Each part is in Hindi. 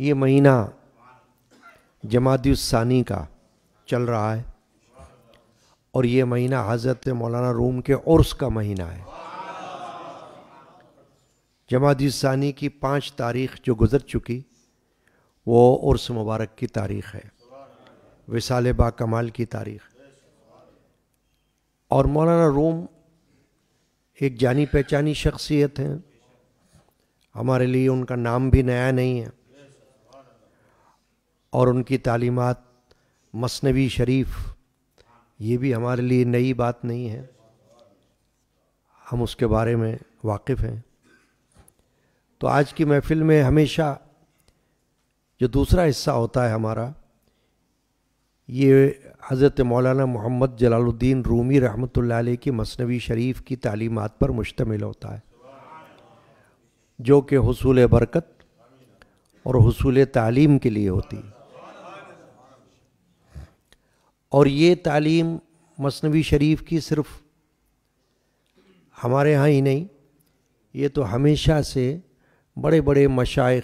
ये महीना जमातानी का चल रहा है और ये महीना हज़रत मौलाना रूम के उर्स का महीना है जमातानी की पाँच तारीख जो गुज़र चुकी वो उर्स मुबारक की तारीख़ है विसाल बा कमाल की तारीख़ और मौलाना रूम एक जानी पहचानी शख्सियत हैं हमारे लिए उनका नाम भी नया नहीं है और उनकी तालीमत मसनवी शरीफ ये भी हमारे लिए नई बात नहीं है हम उसके बारे में वाकिफ़ हैं तो आज की महफ़िल में हमेशा जो दूसरा हिस्सा होता है हमारा ये हज़रत मौलाना मोहम्मद जलालुद्दीन रूमी रहमत की मसनवी शरीफ की तालीमत पर मुश्तमिल होता है जो कि हसूल बरकत और हसूल तालीम के लिए होती है और ये तालीम मसनवी शरीफ की सिर्फ़ हमारे यहाँ ही नहीं ये तो हमेशा से बड़े बड़े मशाइ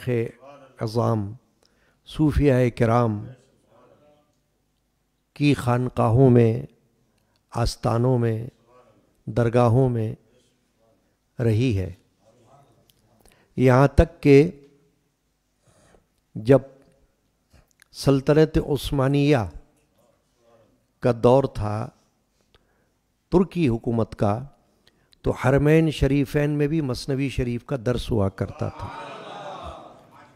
अज़ाम सूफिया कराम की खानकाहों में आस्थानों में दरगाहों में रही है यहाँ तक के जब सल्तनत उस्मानिया का दौर था तुर्की हुकूमत का तो हरमैन शरीफैन में भी मसनवी शरीफ का दर्स हुआ करता था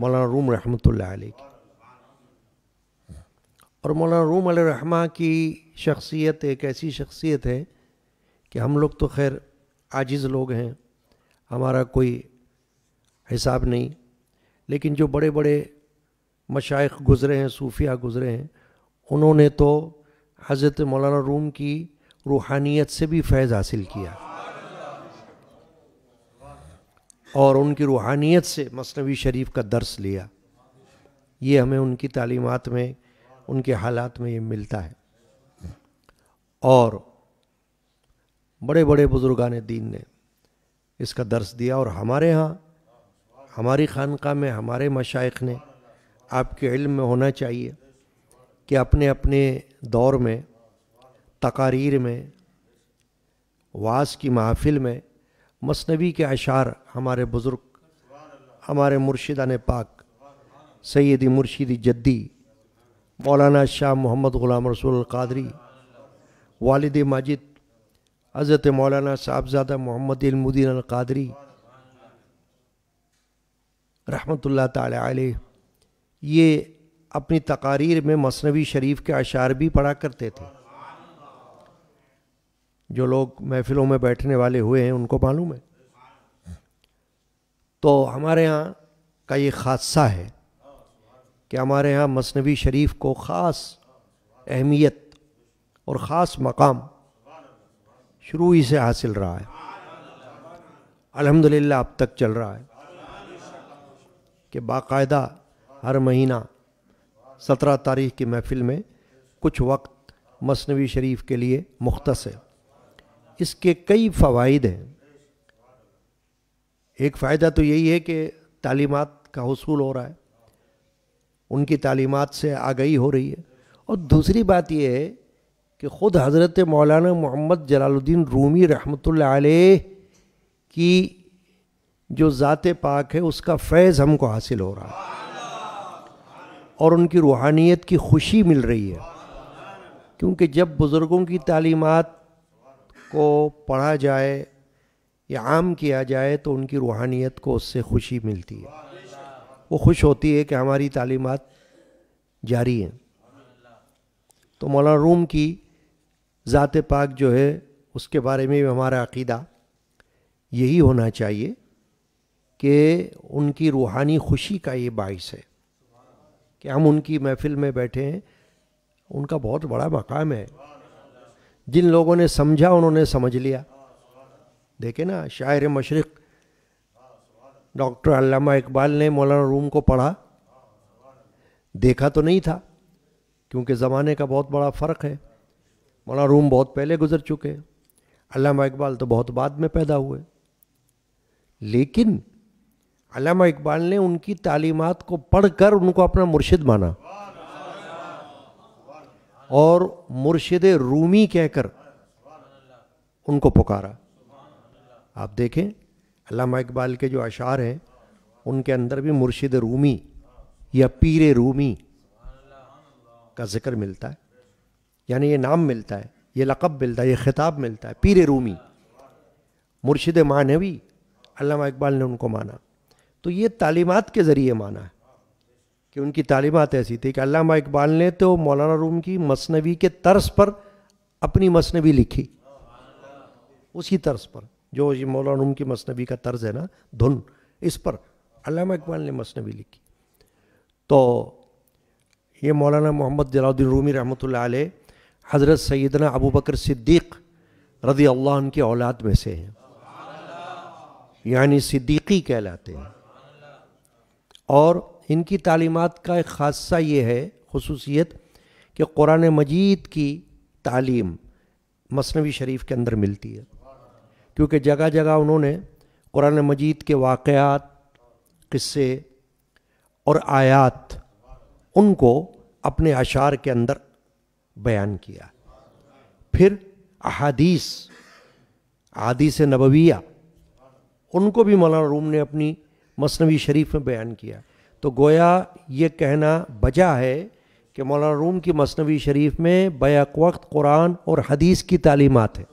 मौलाना रूम रहमत की और मौलाना रूम रहमा की शख्सियत एक ऐसी शख्सियत है कि हम लोग तो खैर आजिज़ लोग हैं हमारा कोई हिसाब नहीं लेकिन जो बड़े बड़े मशाइ गुज़रे हैं सूफिया गुज़रे हैं उन्होंने तो हज़रत मौलाना रूम की रूहानियत से भी फैज़ हासिल किया और उनकी रूहानियत से मसनवी शरीफ का दर्स लिया ये हमें उनकी तालीमत में उनके हालात में ये मिलता है और बड़े बड़े बुज़ुर्गान दीन ने इसका दर्स दिया और हमारे यहाँ हमारी खानका में हमारे मशाइ ने आपके इल्म में होना चाहिए कि अपने अपने दौर में तकारीर में वास की महफ़िल में मसनबी के अशार हमारे बुज़ुर्ग हमारे मुर्शिदा ने पाक सैदी मुर्शिदी जद्दी मौलाना शाह मोहम्मद ग़ुलाम रसूल कादरी वालद माजिद हज़रत मौलाना साहबजादा मोहम्मद इलमुद्दीन अलकादरी ला ताली ये अपनी तकारीर में मसनवी शरीफ के अशार भी पढ़ा करते थे जो लोग महफिलों में बैठने वाले हुए हैं उनको मालूम है तो हमारे यहाँ का ये हादसा है कि हमारे यहाँ मसनवी शरीफ को ख़ास अहमियत और ख़ास मकाम शुरू ही से हासिल रहा है अल्हम्दुलिल्लाह अब तक चल रहा है कि बाकायदा हर महीना सत्रह तारीख की महफिल में कुछ वक्त मसनवी शरीफ के लिए मुख्त है इसके कई फ़वाद हैं एक फ़ायदा तो यही है कि तालीमत का हसूल हो रहा है उनकी तालीमत से आगही हो रही है और दूसरी बात यह है कि ख़ुद हज़रत मौलाना मोहम्मद जलालुद्दीन रूमी रहमत की जो ज़ात पाक है उसका फैज़ हमको हासिल हो रहा है और उनकी रूहानियत की खुशी मिल रही है क्योंकि जब बुज़ुर्गों की तालीमत को पढ़ा जाए या आम किया जाए तो उनकी रूहानियत को उससे खुशी मिलती है वो खुश होती है कि हमारी तालीमत जारी हैं तो मौलाना रूम की ज़ात पाक जो है उसके बारे में भी हमारा अकीदा यही होना चाहिए कि उनकी रूहानी खुशी का ये बाइस है कि हम उनकी महफिल में बैठे हैं उनका बहुत बड़ा मकाम है जिन लोगों ने समझा उन्होंने समझ लिया देखे ना शायर मशरक़ डॉक्टर अलामा इकबाल ने मौलाना रूम को पढ़ा देखा तो नहीं था क्योंकि ज़माने का बहुत बड़ा फ़र्क है मौलाना रूम बहुत पहले गुजर चुके अलामा इकबाल तो बहुत बाद में पैदा हुए लेकिन अलामा इकबाल ने उनकी तालीमत को पढ़कर उनको अपना मुर्शिद माना और मुर्शिद रूमी कहकर उनको पुकारा आप देखें अलामा इकबाल के जो अशार हैं उनके अंदर भी मुर्शिद रूमी या पीर रूमी का जिक्र मिलता है यानी ये नाम मिलता है ये लक़ब मिलता है ये ख़िताब मिलता है पीर रूमी मुर्शिद मानवी अलामा इकबाल ने उनको माना तो ये तालीमत के ज़रिए माना है कि उनकी तालीमत ऐसी थी कि अलामा इकबाल ने तो मौलाना रूम की मसनवी के तर्स पर अपनी मसनवी लिखी उसी तर्स पर जो ये मौलाना रूम की मसनवी का तर्ज है ना धुन इस पर अलामा इकबाल ने मसनवी लिखी तो ये मौलाना मोहम्मद जलाउद्दीन रूमी रहमत हज़रत सैदना अबू बकर सिद्दीक़ रदी अल्लाह उनके औलाद में से हैं यानी सिद्दीकी कहलाते हैं और इनकी तालीमत का एक खासा ये है खसूसियत कि कुरान मजीद की तालीम मसनवी शरीफ के अंदर मिलती है क्योंकि जगह जगह उन्होंने कुरान मजीद के वाक़ात किस्से और आयात उनको अपने अशार के अंदर बयान किया फिर अहादीस आदि से नबविया उनको भी मौलाना रूम ने अपनी मसनवी शरीफ में बयान किया तो गोया ये कहना बजा है कि मौलाना रूम की मसनवी शरीफ में बैक वक्त कुरान और हदीस की तालीमत है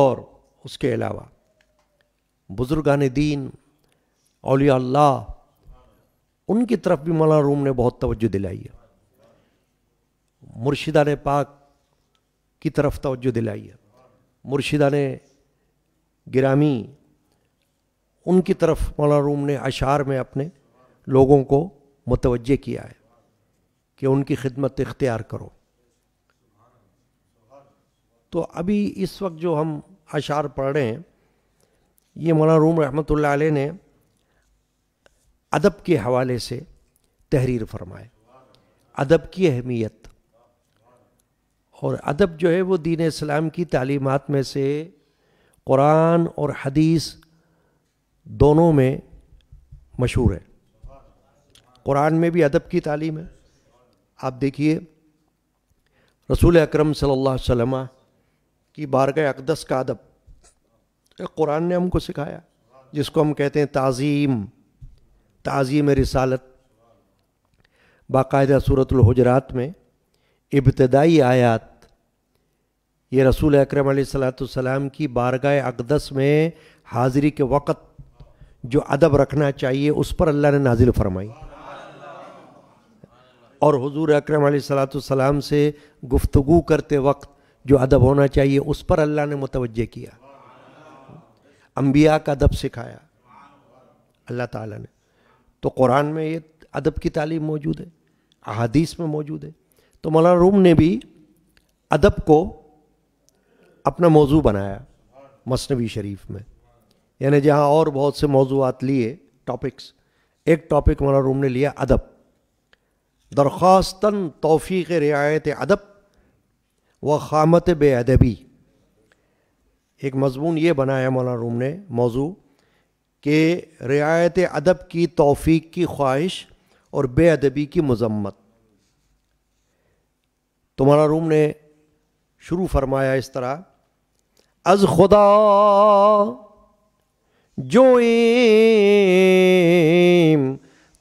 और उसके अलावा बुज़ुर्गान दीन अलिया अल्लाह उनकी तरफ भी मौलाना रूम ने बहुत तवज्जो दिलाई है मुर्शिदा ने पाक की तरफ तवज्जो दिलाई है मुर्शिदा ने गिरामी उनकी तरफ मौलाना रूम ने अशार में अपने लोगों को मुतवजह किया है कि उनकी खिदमत इख्तियार करो तो अभी इस वक्त जो हम अशार पढ़ रहे हैं ये मौलाना रूम रहमत ने अदब के हवाले से तहरीर फरमाए अदब की अहमियत और अदब जो है वो दीन इस्लाम की तालीमत में से कुरान और हदीस दोनों में मशहूर है कुरान में भी अदब की तालीम है आप देखिए रसूल अकरम सल्लल्लाहु अलैहि वसल्लम की बारगह अकदस का अदब कुरान ने हमको सिखाया जिसको हम कहते हैं ताज़ीम ताज़ीम रिसालत बाकायदा सूरत हजरात में इब्तदाई आयात ये रसूल अक्रम सलाम की बारगाह अकदस में हाज़िरी के वक़्त जो अदब रखना चाहिए उस पर अल्लाह ने नाजिल फरमाई और हजूर अक्रम सलाम से गुफ्तु करते वक्त जो अदब होना चाहिए उस पर अल्लाह ने मुतवजह किया अम्बिया का अदब सिखाया अल्लाह ताला ने तो कुरान में ये अदब की तालीम मौजूद है अदीस में मौजूद है तो मौलाना रूम ने भी अदब को अपना मौजू बनाया मसनवी शरीफ में यानी जहाँ और बहुत से मौजूद लिए टॉपिक्स एक टॉपिक मोला रूम ने लिया अदब दरख्वास्तन तोफ़ी रियायत अदब व खामत बेअदबी एक मजमून ये बनाया मोला रूम ने मौजू कि रियायत अदब की तोफ़ी की ख्वाहिश और बेअदबी की मजम्मत तुम्हारा रूम ने शुरू फरमाया इस तरह अज खुदा जो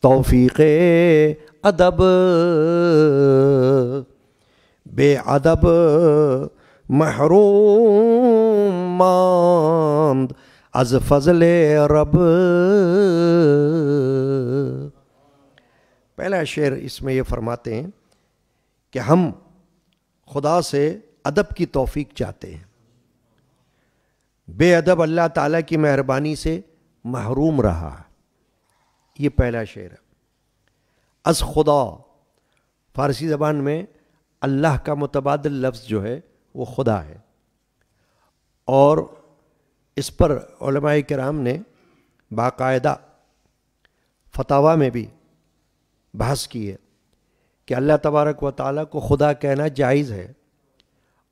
तोफ़ीक अदब बे अदब महरूम मांद अज फजल रब पहला शेर इसमें ये फरमाते हैं कि हम खुदा से अदब की तोफ़ी चाहते हैं बेअदब अल्लाह ताला की मेहरबानी से महरूम रहा ये पहला शेर है अस खुदा फ़ारसी ज़बान में अल्लाह का मुतबाद लफ्ज़ जो है वो खुदा है और इस पर कराम ने बाकायदा फतावा में भी बहस की है कि अल्लाह तबारक व ताली को खुदा कहना जायज़ है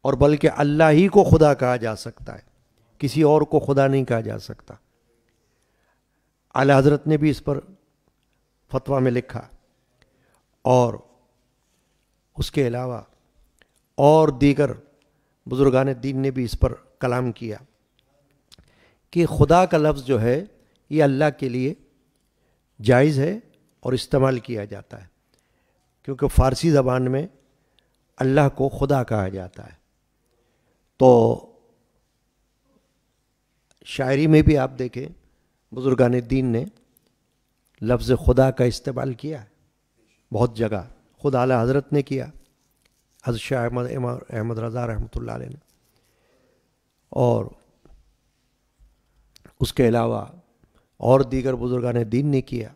और बल्कि अल्लाह ही को खुदा कहा जा सकता है किसी और को खुदा नहीं कहा जा सकता आला हजरत ने भी इस पर फतवा में लिखा और उसके अलावा और दीगर बुज़ुर्गान दीन ने भी इस पर कलाम किया कि खुदा का लफ्ज़ जो है ये अल्लाह के लिए जायज़ है और इस्तेमाल किया जाता है क्योंकि फ़ारसी ज़बान में अल्लाह को खुदा कहा जाता है तो शायरी में भी आप देखें बुजुर्गान दीन ने लफ्ज़ खुदा का इस्तेमाल किया बहुत जगह खुद आला हज़रत ने किया हज़रत शाह अहमद अहमद रज़ा रहमत ने और उसके अलावा और दीगर बुजुर्गान दीन ने किया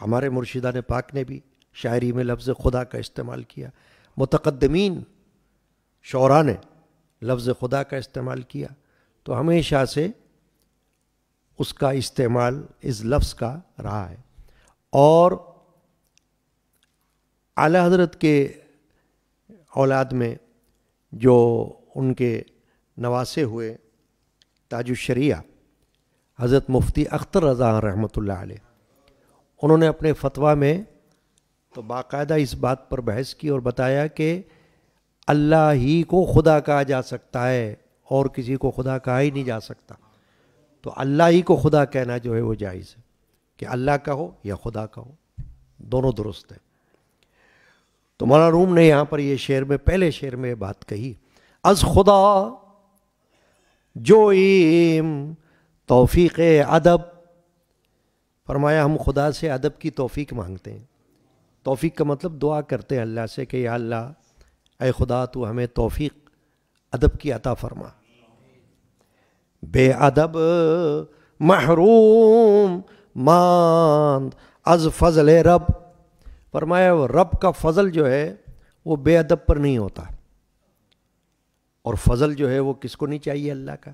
हमारे मुर्शिदा ने पाक ने भी शायरी में लफ्ज़ खुदा का इस्तेमाल किया मतकदमीन शौरा ने लफ्ज़ खुदा का इस्तेमाल किया तो हमेशा से उसका इस्तेमाल इस लफ्ज़ का रहा है और आला हजरत के औलाद में जो उनके नवासे हुए ताजुशरिया हज़रत मुफ्ती अख्तर रज़ा रहमत उन्होंने अपने फतवा में तो बाकायदा इस बात पर बहस की और बताया कि अल्लाह ही को खुदा कहा जा सकता है और किसी को खुदा कहा ही नहीं जा सकता तो अल्लाह ही को खुदा कहना जो है वो जायज़ है कि अल्लाह का हो या खुदा का हो दोनों दुरुस्त है तो मौलाना रूम ने यहाँ पर ये शेर में पहले शेर में बात कही अज खुदा जो ईम तोफ़ीक अदब फरमाया हम खुदा से अदब की तोफ़ीक मांगते हैं तोफ़ीक का मतलब दुआ करते हैं अल्लाह से कि अल्लाह ए खुदा तो हमें तोफ़ीक अदब की अता फरमा बेअदब महरूम मांद अज फजल रब फरमाया रब का फजल जो है वो बेअदब पर नहीं होता और फजल जो है वो किसको नहीं चाहिए अल्लाह का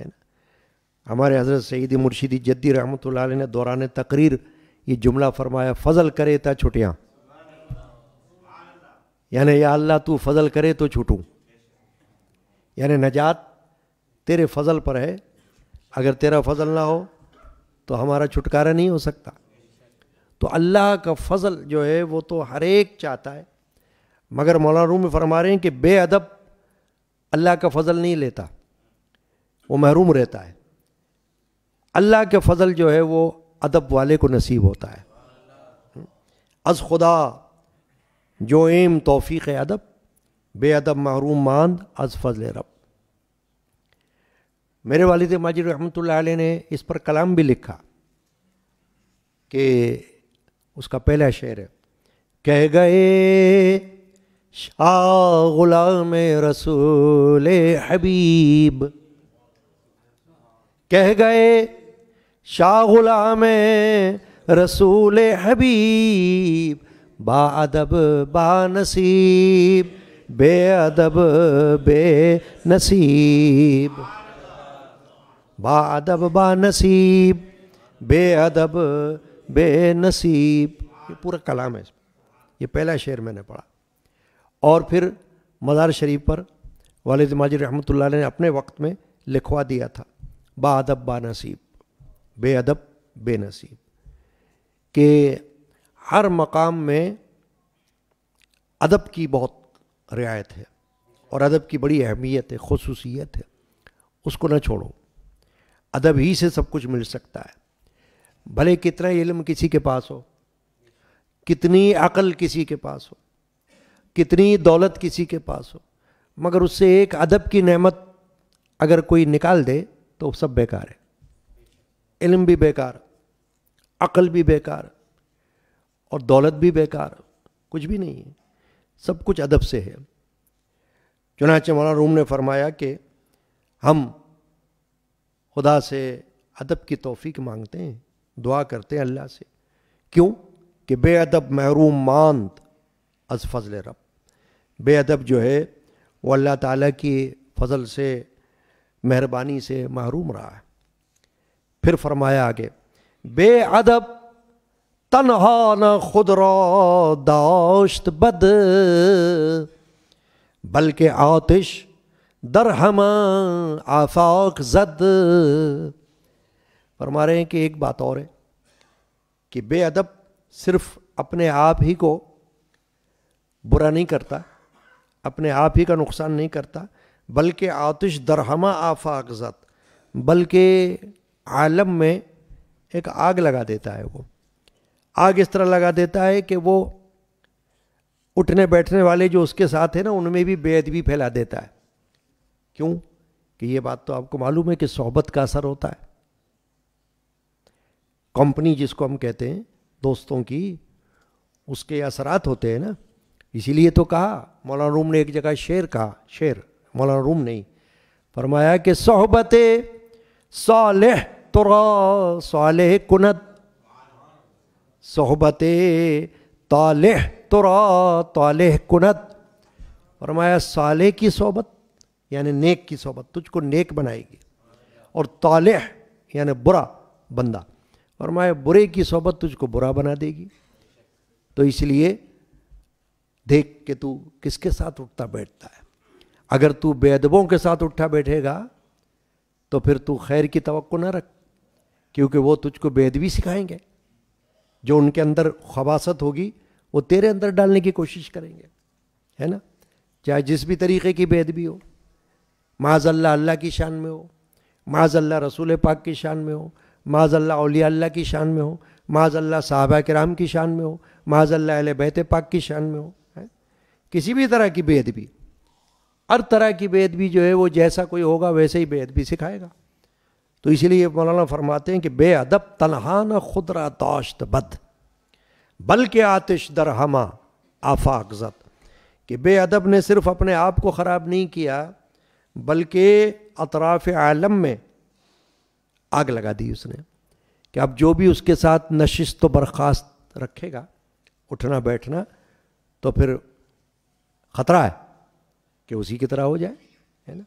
है ना हमारे हज़रत सईद मुर्शीदी जद्दी रहमत ने दौरान तकरीर ये जुमला फरमाया फजल करे ता छुटियाँ यानी या अल्लाह तू फजल करे तो छुटू यानी नजात तेरे फजल पर है अगर तेरा फजल ना हो तो हमारा छुटकारा नहीं हो सकता तो अल्लाह का फजल जो है वो तो हर एक चाहता है मगर मौलाना रूम फरमा रहे हैं कि बेअदब अल्लाह का फजल नहीं लेता वो महरूम रहता है अल्लाह के फजल जो है वो अदब वाले को नसीब होता है अज खुदा जो एम तोफ़ी अदब बेअदब महरूम मान अज फजल रब मेरे वालिद माजिर रहमतुल्लाह ने इस पर कलाम भी लिखा कि उसका पहला शेर है कह गए शाह गुलाम रसूल हबीब कह गए शाह गुलाम रसूल हबीब बादब बे बेअदब बे नसीब बादब बा नसीब बेअदब नसीब ये पूरा कलाम है ये पहला शेर मैंने पढ़ा और फिर मज़ार शरीफ पर वालद माजी रहमत ने अपने वक्त में लिखवा दिया था बादब बा नसीब बेअदब नसीब के हर मकाम में अदब की बहुत रियायत है और अदब की बड़ी अहमियत है खसूसियत है उसको ना छोड़ो अदब ही से सब कुछ मिल सकता है भले कितना इल्म किसी के पास हो कितनी अकल किसी के पास हो कितनी दौलत किसी के पास हो मगर उससे एक अदब की नेमत अगर कोई निकाल दे तो सब बेकार है इल्म भी बेकार अकल भी बेकार और दौलत भी बेकार कुछ भी नहीं है सब कुछ अदब से है चुनाच मौलाना रूम ने फरमाया कि हम खुदा से अदब की तोफ़ी मांगते हैं दुआ करते हैं अल्लाह से क्यों कि बेअदब महरूम मांद अज फजल रब बेअदब जो है वो अल्लाह ताला की फजल से मेहरबानी से महरूम रहा है फिर फरमाया आगे बेअदब तनहा न खुद दाश्त बद बल्कि आतिश दरहमा आफाक जद फरमा रहे हैं कि एक बात और है कि बेअदब सिर्फ अपने आप ही को बुरा नहीं करता अपने आप ही का नुकसान नहीं करता बल्कि आतिश दरहमा आफाक जद बल्कि आलम में एक आग लगा देता है वो आग इस तरह लगा देता है कि वो उठने बैठने वाले जो उसके साथ है ना उनमें भी बेअदबी फैला देता है क्यों कि ये बात तो आपको मालूम है कि सोहबत का असर होता है कंपनी जिसको हम कहते हैं दोस्तों की उसके असरात होते हैं ना इसीलिए तो कहा मौलाना रूम ने एक जगह शेर कहा शेर मौलाना रूम नहीं फरमाया कि सोहबत सालह तुरा सालह कुनत सोहबत तोलह तुरा तालह कुनत फरमाया साले की सोहबत यानी नेक की सोबत तुझको नेक बनाएगी और तालह यानी बुरा बंदा और माए बुरे की सोबत तुझको बुरा बना देगी तो इसलिए देख के तू किसके साथ उठता बैठता है अगर तू बेदबों के साथ उठा बैठेगा तो फिर तू खैर की तो ना रख क्योंकि वो तुझको बेदबी सिखाएंगे जो उनके अंदर खबासत होगी वो तेरे अंदर डालने की कोशिश करेंगे है ना चाहे जिस भी तरीके की बेदबी हो माजल्ला अल्लाह की शान में हो माजल्ला रसूल पाक की शान में हो माजल्ला अलिया अल्लाह की शान में हो माजल्ला साहबा कराम की शान में हो माजल्ला अल बैत पाक की शान में हो है? किसी भी तरह की बेदबी हर तरह की बेदबी जो है वो जैसा कोई होगा वैसे ही बेदबी सिखाएगा तो इसीलिए मौलाना फरमाते हैं कि बेअदब तनहा न खुदरा ताश्त बद बल्कि आतिश दर आफा आफाकजत कि बेअदब ने सिर्फ अपने आप को ख़राब नहीं किया बल्कि अतराफ आलम में आग लगा दी उसने कि अब जो भी उसके साथ तो बर्खास्त रखेगा उठना बैठना तो फिर ख़तरा है कि उसी की तरह हो जाए है ना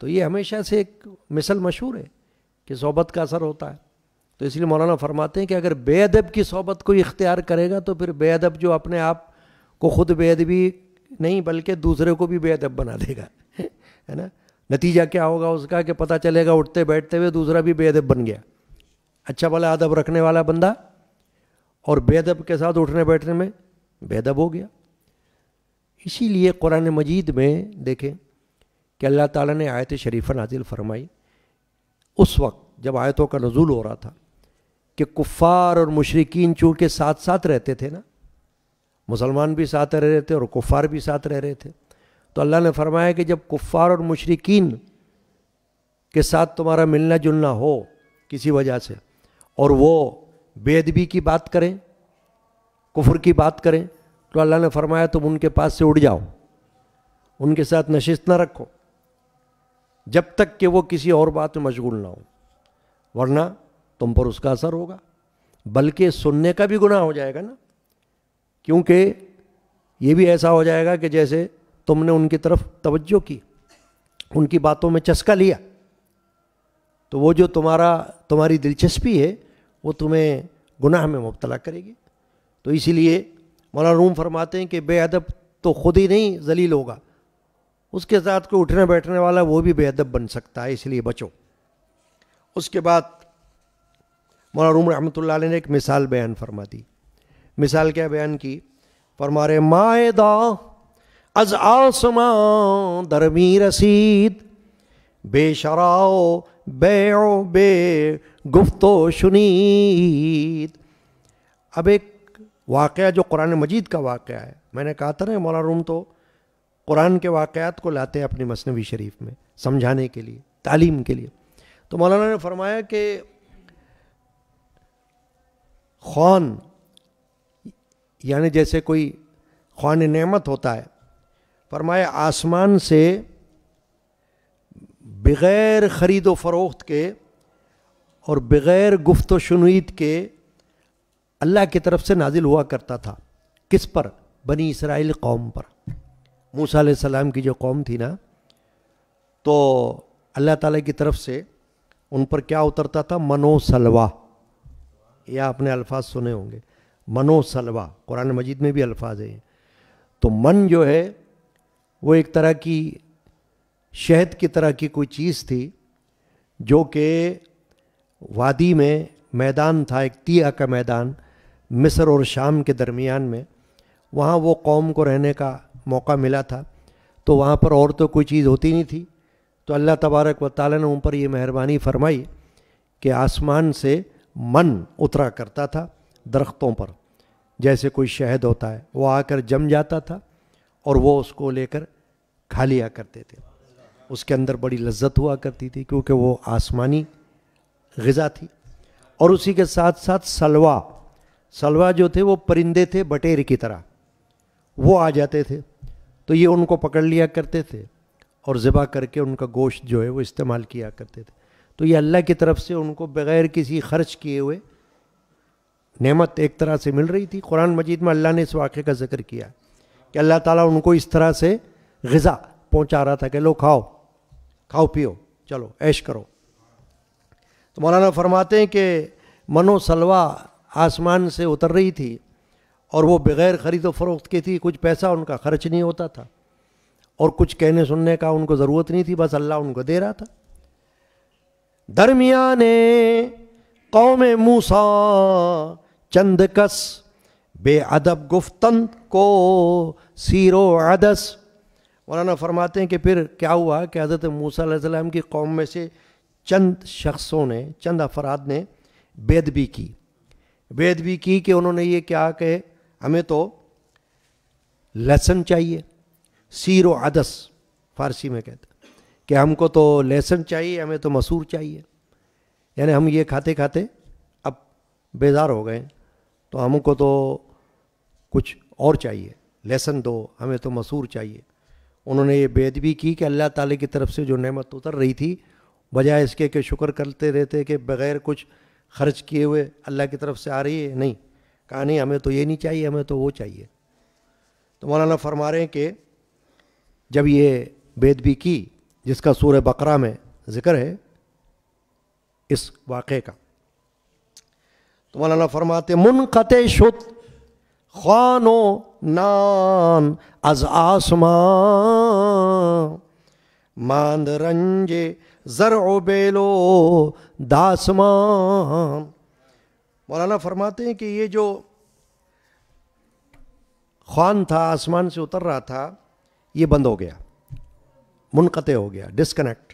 तो ये हमेशा से एक मिसल मशहूर है कि सोबत का असर होता है तो इसलिए मौलाना फरमाते हैं कि अगर बेअदब की सोबत को इख्तियार करेगा तो फिर बेअदब जो अपने आप को ख़ुद बेअदबी नहीं बल्कि दूसरे को भी बेअदब बना देगा है ना नतीजा क्या होगा उसका कि पता चलेगा उठते बैठते हुए दूसरा भी बेअदब बन गया अच्छा भला अदब रखने वाला बंदा और बेअदब के साथ उठने बैठने में बेअदब हो गया इसीलिए कुरान मजीद में देखें कि अल्लाह ताला ने आयत शरीफा नाजिल फरमाई उस वक्त जब आयतों का नजूल हो रहा था कि कुफ़ार और मशरकिन चूँकि साथ साथ रहते थे ना मुसलमान भी साथ रह रहे थे और कुफ़ार भी साथ रह रहे थे तो अल्लाह ने फरमाया कि जब कुफ़ार और मुशरकिन के साथ तुम्हारा मिलना जुलना हो किसी वजह से और वो बेदबी की बात करें कुफर की बात करें तो अल्लाह ने फरमाया तुम उनके पास से उड़ जाओ उनके साथ नशिस्त ना रखो जब तक कि वो किसी और बात में मशगूल ना हो वरना तुम पर उसका असर होगा बल्कि सुनने का भी गुनाह हो जाएगा ना क्योंकि ये भी ऐसा हो जाएगा कि जैसे तुमने उनकी तरफ तवज्जो की उनकी बातों में चस्का लिया तो वो जो तुम्हारा तुम्हारी दिलचस्पी है वो तुम्हें गुनाह में मुबतला करेगी तो इसीलिए मौला रूम फरमाते हैं कि बेअदब तो खुद ही नहीं जलील होगा उसके साथ कोई उठने बैठने वाला वो भी बेअदब बन सकता है इसलिए बचो उसके बाद मौला रूम रहमत ने एक मिसाल बयान फरमा दी मिसाल क्या बयान की फरमा रहे माए दा अज आसमा दरमी रसीद बेशराओ बेओ बे गुफ्तो शुनीद अब एक वाक़ जो कुरान मजीद का वाक़ है मैंने कहा था ना मौला रूम तो कुरान के वाक़ात को लाते हैं अपनी मसनवी शरीफ में समझाने के लिए तालीम के लिए तो मौलाना ने फरमाया कि खान यानी जैसे कोई ख़ौन नमत होता है फरमाए आसमान से बग़ैर ख़रीद व फ़रोख्त के और बग़ैर गुफ्त शनुद के अल्लाह की तरफ से नाजिल हुआ करता था किस पर बनी इसराइल कौम पर मूसा सलाम की जो कौम थी ना तो अल्लाह ताला की तरफ से उन पर क्या उतरता था मनो सलवा या आपने अल्फाज सुने होंगे मनो सलवा कुरान मजीद में भी अल्फाज हैं तो मन जो है वो एक तरह की शहद की तरह की कोई चीज़ थी जो कि वादी में मैदान था एक तिया का मैदान मिस्र और शाम के दरमियान में वहाँ वो कौम को रहने का मौका मिला था तो वहाँ पर और तो कोई चीज़ होती नहीं थी तो अल्लाह तबारक व ताली ने उन पर यह मेहरबानी फरमाई कि आसमान से मन उतरा करता था दरख्तों पर जैसे कोई शहद होता है वो आकर जम जाता था और वो उसको लेकर खा लिया करते थे उसके अंदर बड़ी लज्जत हुआ करती थी क्योंकि वो आसमानी गज़ा थी और उसी के साथ साथ सलवा सलवा जो थे वो परिंदे थे बटेर की तरह वो आ जाते थे तो ये उनको पकड़ लिया करते थे और ज़िबा करके उनका गोश्त जो है वो इस्तेमाल किया करते थे तो ये अल्लाह की तरफ से उनको बग़ैर किसी खर्च किए हुए नेमत एक तरह से मिल रही थी कुरान मजीद में अल्लाह ने इस वाक़े का जिक्र किया कि अल्लाह ताला उनको इस तरह से गज़ा पहुंचा रहा था कि लो खाओ खाओ पियो चलो ऐश करो तो मौलाना फरमाते हैं कि मनो सलवा आसमान से उतर रही थी और वो बग़ैर ख़रीद फ़रोख्त की थी कुछ पैसा उनका खर्च नहीं होता था और कुछ कहने सुनने का उनको ज़रूरत नहीं थी बस अल्लाह उनको दे रहा था ने कौम मूसा चंद कस बेअदब गुफ्तन को सीरो अदस मौलाना फरमाते हैं कि फिर क्या हुआ कि हज़रत मूसम की कौम में से चंद शख्सों ने चंद अफराद ने बेदबी की बेदबी की कि उन्होंने ये क्या कहे हमें तो लेसन चाहिए सीरो अदस फारसी में कहते कि हमको तो लेसन चाहिए हमें तो मसूर चाहिए यानी हम ये खाते खाते अब बेजार हो गए तो हमको तो कुछ और चाहिए लेसन दो हमें तो मसूर चाहिए उन्होंने ये बेदबी की कि अल्लाह ताली की तरफ से जो नमत उतर रही थी बजाय इसके कि शुक्र करते रहते कि बग़ैर कुछ खर्च किए हुए अल्लाह की तरफ से आ रही है नहीं कहा नहीं हमें तो ये नहीं चाहिए हमें तो वो चाहिए तो मौलाना फरमा रहे हैं कि जब ये बेदबी की जिसका सूर बकरा में ज़िक्र है इस वाक़े का तो मौलाना फरमाते मुनक़त शुद्ध खानो नान अज आसमान मांद रंजे ज़र ओ बेलो दासमां मौलाना फरमाते हैं कि ये जो खान था आसमान से उतर रहा था ये बंद हो गया मुनकते हो गया डिस्कनेक्ट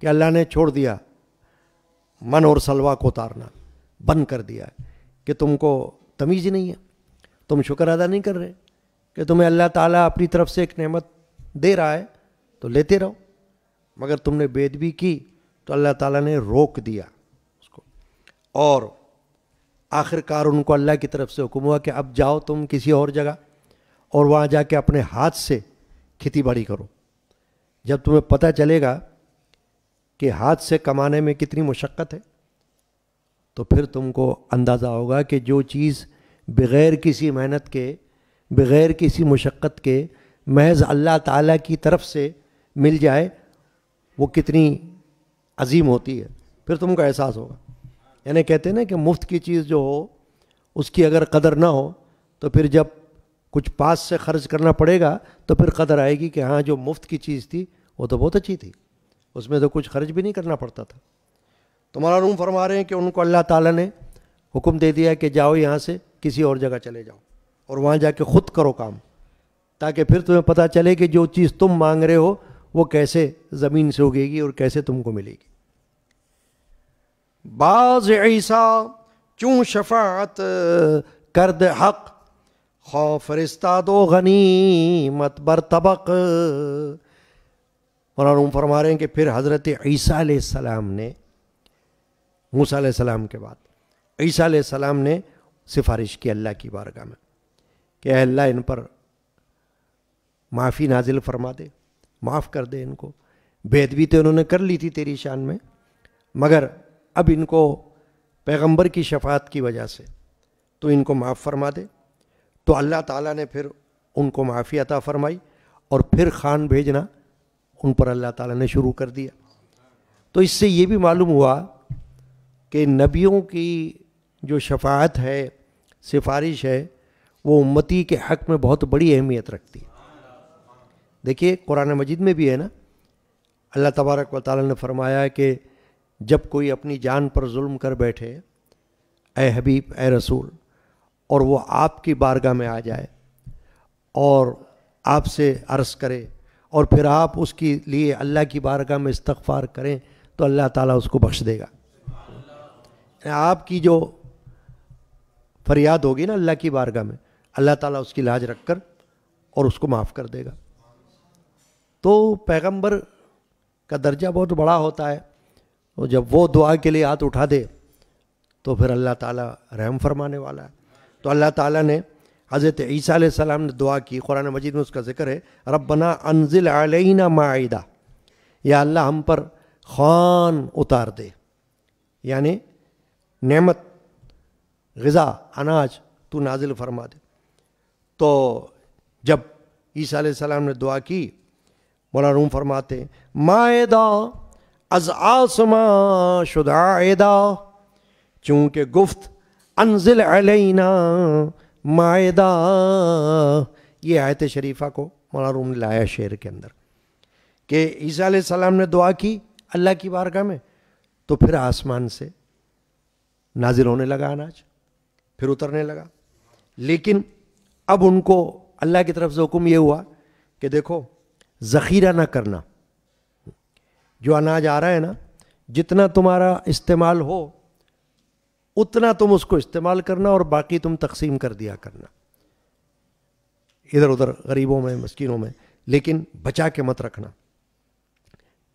कि अल्लाह ने छोड़ दिया मन और सलवा को उतारना बंद कर दिया कि तुमको तमीज़ नहीं है तुम शुक्र अदा नहीं कर रहे कि तुम्हें अल्लाह ताला अपनी तरफ से एक नेमत दे रहा है तो लेते रहो मगर तुमने बेदबी की तो अल्लाह ताला ने रोक दिया उसको और आखिरकार उनको अल्लाह की तरफ से हुक्म हुआ कि अब जाओ तुम किसी और जगह और वहाँ जाके अपने हाथ से खेती बाड़ी करो जब तुम्हें पता चलेगा कि हाथ से कमाने में कितनी मुशक्क़त है तो फिर तुमको अंदाज़ा होगा कि जो चीज़ बग़ैर किसी मेहनत के बग़ैर किसी मशक्क़त के महज अल्लाह ताला की तरफ से मिल जाए वो कितनी अजीम होती है फिर तुमको एहसास होगा यानी कहते हैं ना कि मुफ्त की चीज़ जो हो उसकी अगर कदर ना हो तो फिर जब कुछ पास से खर्च करना पड़ेगा तो फिर कदर आएगी कि हाँ जो मुफ्त की चीज़ थी वो तो बहुत अच्छी थी उसमें तो कुछ खर्च भी नहीं करना पड़ता था तुम्हारा रूम फरमा रहे हैं कि उनको अल्लाह ताला ने हुक्म दे दिया कि जाओ यहाँ से किसी और जगह चले जाओ और वहाँ जाके खुद करो काम ताकि फिर तुम्हें पता चले कि जो चीज़ तुम मांग रहे हो वो कैसे ज़मीन से उगेगी और कैसे तुमको मिलेगी बाज ऐसा क्यों शफात दे हक खौ फरिस्ता दो गनी मत बर तबक मौलाना फरमा रहे हैं कि फिर हज़रत ईसा सलाम ने मूसा सलाम के बाद ईसा सलाम ने सिफारिश की अल्लाह की बारगाह में कि अल्लाह इन पर माफ़ी नाजिल फरमा दे माफ़ कर दे इनको बेदबी तो इन्होंने कर ली थी तेरी शान में मगर अब इनको पैगंबर की शफात की वजह से तो इनको माफ़ फरमा दे तो अल्लाह ताला ने फिर उनको माफ़ी अता फरमाई और फिर खान भेजना उन पर अल्लाह ताला ने शुरू कर दिया तो इससे ये भी मालूम हुआ कि नबियों की जो शफात है सिफारिश है वो उम्मती के हक में बहुत बड़ी अहमियत रखती है देखिए कुरान मजिद में भी है ना अल्लाह तबारक व ताल ने फरमाया कि जब कोई अपनी जान पर जुल्म कर बैठे ए हबीब ए रसूल और वो आपकी बारगाह में आ जाए और आपसे अर्ज़ करे और फिर आप उसके लिए अल्लाह की बारगाह में इस्तफ़ार करें तो अल्लाह ताला उसको बख्श देगा आपकी जो फरियाद होगी ना अल्लाह की बारगाह में अल्लाह ताला उसकी लाज रख कर और उसको माफ़ कर देगा तो पैगंबर का दर्जा बहुत बड़ा होता है और जब वो दुआ के लिए हाथ उठा दे तो फिर अल्लाह ताला रहम फरमाने वाला है तो अल्लाह ताला ने हज़रत ईसा सलाम ने दुआ की कुरान मजीद में उसका जिक्र है रबना अनजिल अलैना माइदा या अल्लाह हम पर खान उतार दे यानी नेमत गज़ा अनाज तू नाजिल फरमा दे तो जब ईसा सलाम ने दुआ की मौला रूम फरमाते माएदा अज आसमा शुदाएदा चूँकि गुफ्त अनजिल अलैना माएदा ये आयत शरीफा को मौला रूम ने लाया शेर के अंदर कि ईसा सलाम ने दुआ की अल्लाह की बारगाह में तो फिर आसमान से नाजिल होने लगा अनाज फिर उतरने लगा लेकिन अब उनको अल्लाह की तरफ से हुक्म ये हुआ कि देखो ज़ख़ीरा ना करना जो अनाज आ रहा है ना जितना तुम्हारा इस्तेमाल हो उतना तुम उसको इस्तेमाल करना और बाकी तुम तकसीम कर दिया करना इधर उधर गरीबों में मस्किनों में लेकिन बचा के मत रखना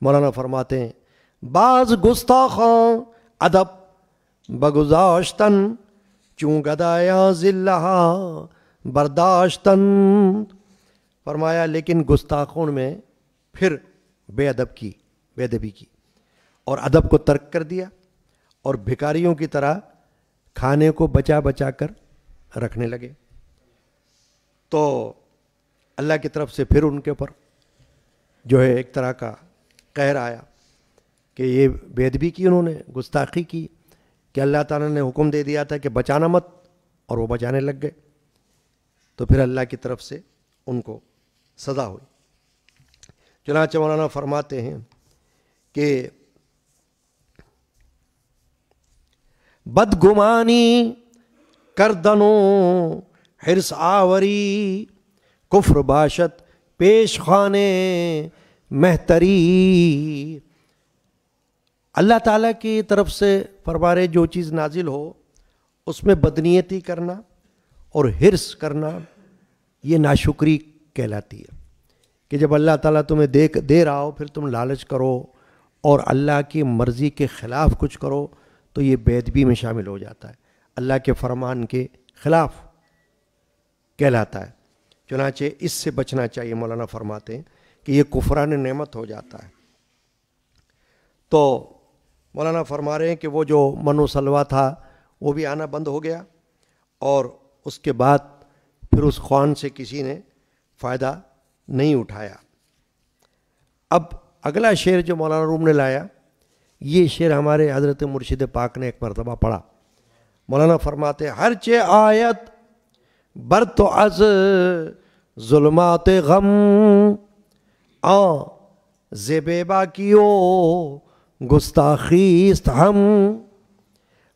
मौलाना फरमाते हैं बाज गुस्ताखा अदब बगुजाशतन चूँ गदाया जिल्ला बर्दाश्तन फरमाया लेकिन गुस्ताखों में फिर बेअदब की बेदबी की और अदब को तर्क कर दिया और भिकारियों की तरह खाने को बचा बचा कर रखने लगे तो अल्लाह की तरफ से फिर उनके ऊपर जो है एक तरह का कहर आया कि ये बेदबी की उन्होंने गुस्ताखी की कि अल्लाह ताला ने हुक्म दे दिया था कि बचाना मत और वो बचाने लग गए तो फिर अल्लाह की तरफ से उनको सज़ा हुई चुनाच मौलाना फरमाते हैं कि बदगुमानी करदनो हिरस आवरी कुफ्र बाशत पेश खाने महतरी अल्लाह ताला की तरफ से फरमारे जो चीज़ नाजिल हो उसमें बदनीयती करना और हिरस करना ये नाशुक्री कहलाती है कि जब अल्लाह ताला तुम्हें देख दे रहा हो फिर तुम लालच करो और अल्लाह की मर्ज़ी के ख़िलाफ़ कुछ करो तो ये बेदबी में शामिल हो जाता है अल्लाह के फरमान के ख़िलाफ़ कहलाता है चुनाचे इससे बचना चाहिए मौलाना फरमाते हैं कि ये कुफरान नेमत हो जाता है तो मौलाना फरमा रहे हैं कि वो जो मनोसलवा सलवा था वो भी आना बंद हो गया और उसके बाद फिर उस ख्वान से किसी ने फ़ायदा नहीं उठाया अब अगला शेर जो मौलाना रूम ने लाया ये शेर हमारे हज़रत मुर्शिद पाक ने एक मरतबा पढ़ा मौलाना फरमाते हर चे आयत बर तो अज गम आ जेबेबा की ओ गुस्ताखी हम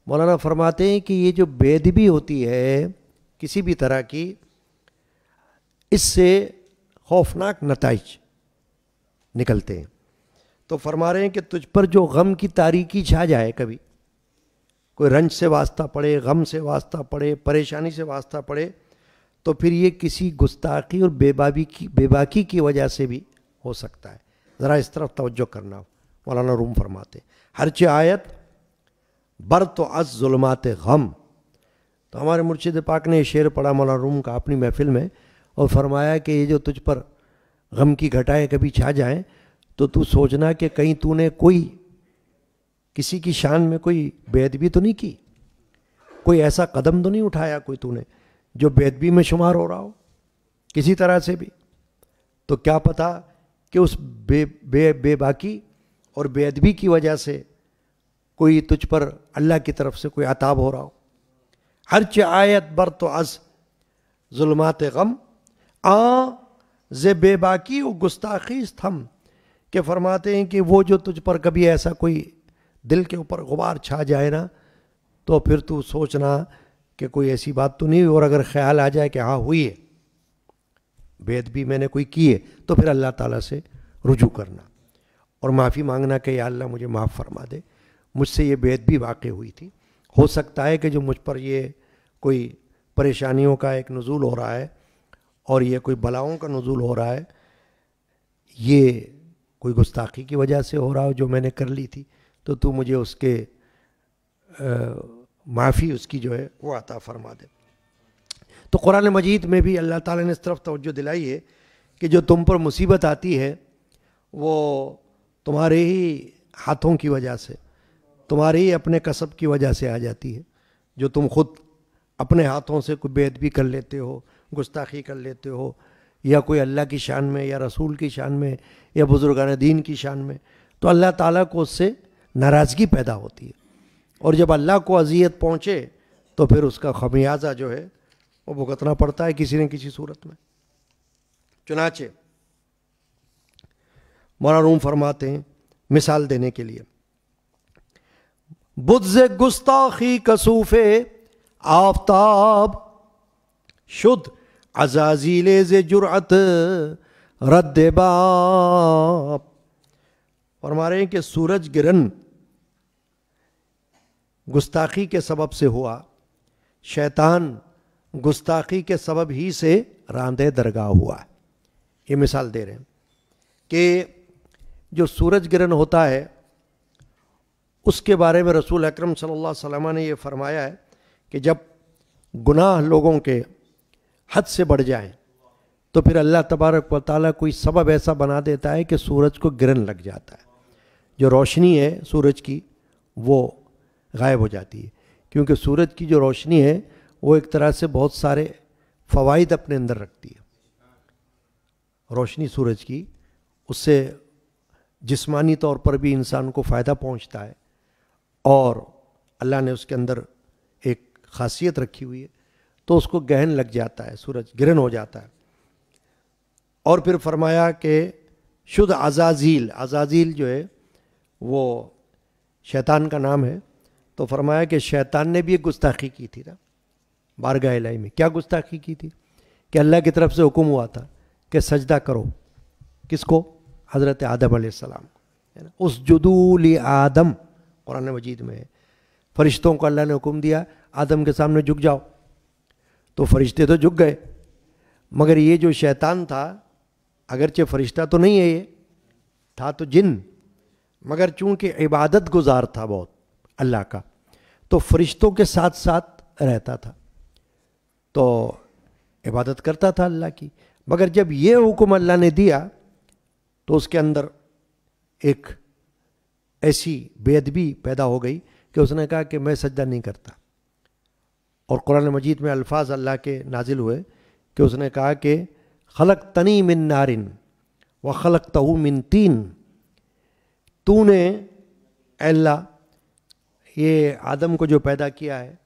मौलाना फरमाते हैं कि ये जो बेदबी होती है किसी भी तरह की इससे खौफनाक नतज निकलते हैं तो फरमा रहे हैं कि तुझ पर जो गम की तारीकी छा जाए कभी कोई रंज से वास्ता पड़े गम से वास्ता पड़े परेशानी से वास्ता पड़े तो फिर ये किसी गुस्ताखी और बेबाबी की बेबाकी की वजह से भी हो सकता है ज़रा इस तरफ तोज्जो करना हो मौलाना रूम फरमाते हर हरच आयत बर तो अस जुलमात गम तो हमारे मुर्शिद पाक ने शेर पढ़ा मौलाना रूम का अपनी महफिल में और फरमाया कि ये जो तुझ पर गम की घटाएँ कभी छा जाएँ तो तू सोचना कि कहीं तूने कोई किसी की शान में कोई बेदबी तो नहीं की कोई ऐसा कदम तो नहीं उठाया कोई तूने जो बेदबी में शुमार हो रहा हो किसी तरह से भी तो क्या पता कि उस बे बे बेबाकी और बेअदबी की वजह से कोई तुझ पर अल्लाह की तरफ से कोई अताब हो रहा हो हर च आयत बर तो अज जुल्मात गम आ जे बेबाकी व गुस्ताखीज थम के फरमाते हैं कि वो जो तुझ पर कभी ऐसा कोई दिल के ऊपर गुबार छा जाए ना तो फिर तू सोचना कि कोई ऐसी बात तो नहीं हुई और अगर ख्याल आ जाए कि हाँ हुई है बेदबी मैंने कोई की है तो फिर अल्लाह ताला से रुजू करना और माफ़ी मांगना कि या अल्लाह मुझे माफ़ फरमा दे मुझसे ये बेद भी वाक़ हुई थी हो सकता है कि जो मुझ पर ये कोई परेशानियों का एक नज़ुल हो रहा है और ये कोई बलाओं का नज़ुल हो रहा है ये कोई गुस्ताखी की वजह से हो रहा हो जो मैंने कर ली थी तो तू मुझे उसके माफ़ी उसकी जो है वो आता फरमा दे तो कुरान मजीद में भी अल्लाह ताला ने इस तरफ तोज्जो दिलाई है कि जो तुम पर मुसीबत आती है वो तुम्हारे ही हाथों की वजह से तुम्हारे ही अपने कसब की वजह से आ जाती है जो तुम खुद अपने हाथों से कोई बेदबी कर लेते हो गुस्ताखी कर लेते हो या कोई अल्लाह की शान में या रसूल की शान में या बुज़ुर्गान दीन की शान में तो अल्लाह ताला को उससे नाराज़गी पैदा होती है और जब अल्लाह को अजियत पहुँचे तो फिर उसका खमियाजा जो है वो भुगतना पड़ता है किसी न किसी सूरत में चुनाचे रूम फरमाते हैं मिसाल देने के लिए बुद्ध गुस्ताखी कसूफे आफ्ताब शुद्ध अजाजीले से जुरात रद्द बाप फरमा रहे हैं कि सूरज गिरन गुस्ताखी के सबब से हुआ शैतान गुस्ताखी के सबब ही से रांधे दरगाह हुआ ये मिसाल दे रहे हैं कि जो सूरज ग्रहण होता है उसके बारे में रसूल अकरम सल्लल्लाहु अलैहि वसल्लम ने ये फरमाया है कि जब गुनाह लोगों के हद से बढ़ जाएँ तो फिर अल्लाह तबारक व कोई सबब ऐसा बना देता है कि सूरज को ग्रहण लग जाता है जो रोशनी है सूरज की वो गायब हो जाती है क्योंकि सूरज की जो रोशनी है वो एक तरह से बहुत सारे फ़वाद अपने अंदर रखती है रोशनी सूरज की उससे जिस्मानी तौर पर भी इंसान को फ़ायदा पहुंचता है और अल्लाह ने उसके अंदर एक खासियत रखी हुई है तो उसको गहन लग जाता है सूरज ग्रहण हो जाता है और फिर फरमाया कि शुद्ध आजाजील आजाजील जो है वो शैतान का नाम है तो फरमाया कि शैतान ने भी एक गुस्ताखी की थी ना बारगा इलाई में क्या गुस्ताखी की थी कि अल्लाह की तरफ से हुक्म हुआ था कि सजदा करो किसको हज़रत आदम सलाम है ना उस जदूल आदम कुरान मजीद में है फरिश्तों को अल्लाह ने हुक्म दिया आदम के सामने झुक जाओ तो फरिश्ते तो झुक गए मगर ये जो शैतान था अगरचे फरिश्ता तो नहीं है ये था तो जिन मगर चूंकि इबादत गुजार था बहुत अल्लाह का तो फरिश्तों के साथ साथ रहता था तो इबादत करता था अल्लाह की मगर जब ये हुक्म अल्लाह ने दिया तो उसके अंदर एक ऐसी बेअदबी पैदा हो गई कि उसने कहा कि मैं सज्जा नहीं करता और कुरान मजीद में अल्फाज अल्लाह के नाजिल हुए कि उसने कहा कि खलक तनी मिन नारिन व खलक तहु मिन तीन तूने अल्लाह ये आदम को जो पैदा किया है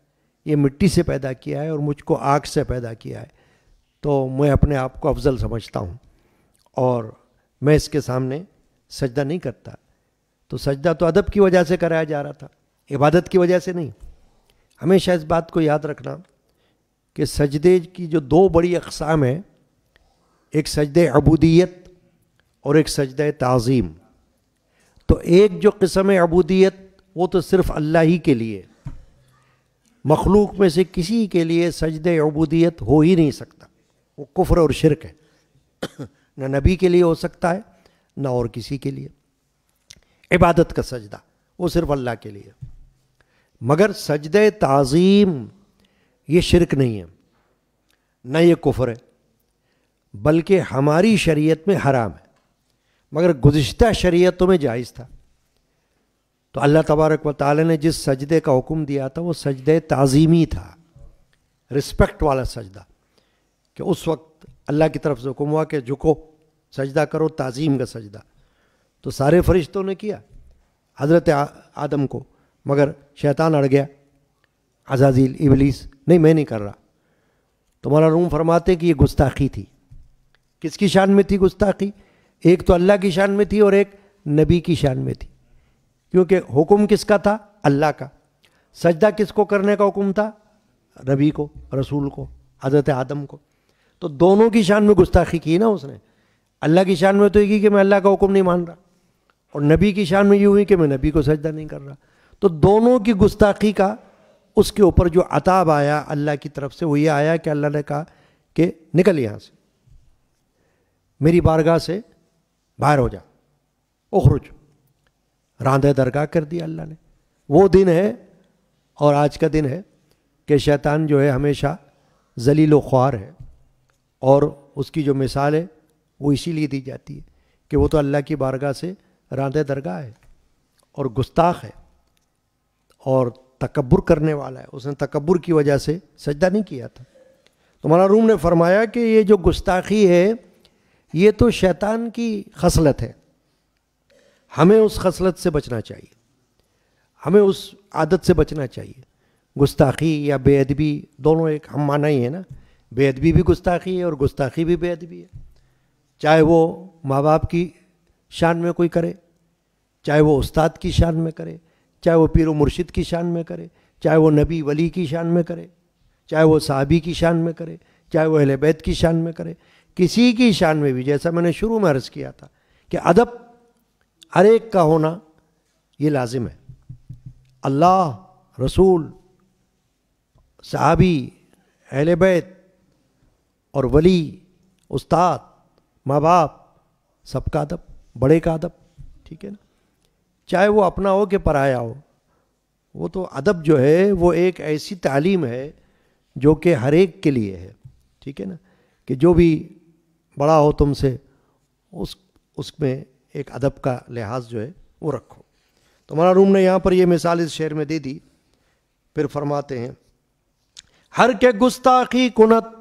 ये मिट्टी से पैदा किया है और मुझको आग से पैदा किया है तो मैं अपने आप को अफजल समझता हूँ और मैं इसके सामने सजदा नहीं करता तो सजदा तो अदब की वजह से कराया जा रहा था इबादत की वजह से नहीं हमेशा इस बात को याद रखना कि सजदे की जो दो बड़ी अकसाम है एक सजद अबूदीत और एक सजद तज़ीम तो एक जो किस्म अबूदियत वो तो सिर्फ़ अल्लाह ही के लिए मखलूक में से किसी के लिए सजद अबूदियत हो ही नहीं सकता वो कुफ्र और शिरक है न नबी के लिए हो सकता है ना और किसी के लिए इबादत का सजदा वो सिर्फ अल्लाह के लिए मगर सजद तज़ीम ये शिरक नहीं है न ये कुफर है बल्कि हमारी शरीयत में हराम है मगर गुज्त शरीयतों में जायज़ था तो अल्लाह तबारक व ताली ने जिस सजदे का हुक्म दिया था वो सजद तज़ीमी था रिस्पेक्ट वाला सजदा कि उस वक्त अल्लाह की तरफ से हुक्म हुआ कि झुको सजदा करो ताज़ीम का सजदा तो सारे फरिश्तों ने किया हज़रत आदम को मगर शैतान अड़ गया अजाजील इबलीस नहीं मैं नहीं कर रहा तुम्हारा रूम फरमाते कि ये गुस्ताखी थी किसकी शान में थी गुस्ताखी एक तो अल्लाह की शान में थी और एक नबी की शान में थी क्योंकि हुक्म किसका था अल्लाह का सजदा किसको करने का हुक्म था नबी को रसूल को हज़रत आदम को तो दोनों की शान में गुस्ताखी की ना उसने अल्लाह की शान में तो यही की कि मैं अल्लाह का हुक्म नहीं मान रहा और नबी की शान में ये हुई कि मैं नबी को सजदा नहीं कर रहा तो दोनों की गुस्ताखी का उसके ऊपर जो अताब आया अल्लाह की तरफ से वो ये आया कि अल्लाह ने कहा कि निकल यहाँ से मेरी बारगाह से बाहर हो जा उखरुज रांधे दरगाह कर दिया अल्लाह ने वो दिन है और आज का दिन है कि शैतान जो है हमेशा जलील ख्वार है और उसकी जो मिसाल है वो इसीलिए दी जाती है कि वो तो अल्लाह की बारगाह से रांधे दरगाह है और गुस्ताख है और तकबर करने वाला है उसने तकबर की वजह से सजदा नहीं किया था तो मौलाना रूम ने फरमाया कि ये जो गुस्ताखी है ये तो शैतान की खसलत है हमें उस खसलत से बचना चाहिए हमें उस आदत से बचना चाहिए गुस्ताखी या बेअदबी दोनों एक हम माना ही है ना बेदबी भी गुस्ताखी है और गुस्ताखी भी बेदबी है चाहे वो माँ बाप की शान में कोई करे चाहे वो उस्ताद की शान में करे चाहे वो पीर मुर्शिद की शान में करे चाहे वो नबी वली की शान में करे चाहे वो साहबी की शान में करे चाहे वो अहल बैत की शान में करे किसी की शान में भी जैसा मैंने शुरू में अर्ज़ किया था कि अदब हर एक का होना ये लाजिम है अल्लाह रसूल साहबी अहल बैत और वली उस्ताद माँ बाप सबका अदब बड़े का अदब ठीक है ना चाहे वो अपना हो कि पराया हो वो तो अदब जो है वो एक ऐसी तालीम है जो कि हर एक के लिए है ठीक है ना कि जो भी बड़ा हो तुमसे उस उसमें एक अदब का लिहाज जो है वो रखो तो रूम ने यहाँ पर ये मिसाल इस शेर में दे दी फिर फरमाते हैं हर के गुस्ताखी कुनत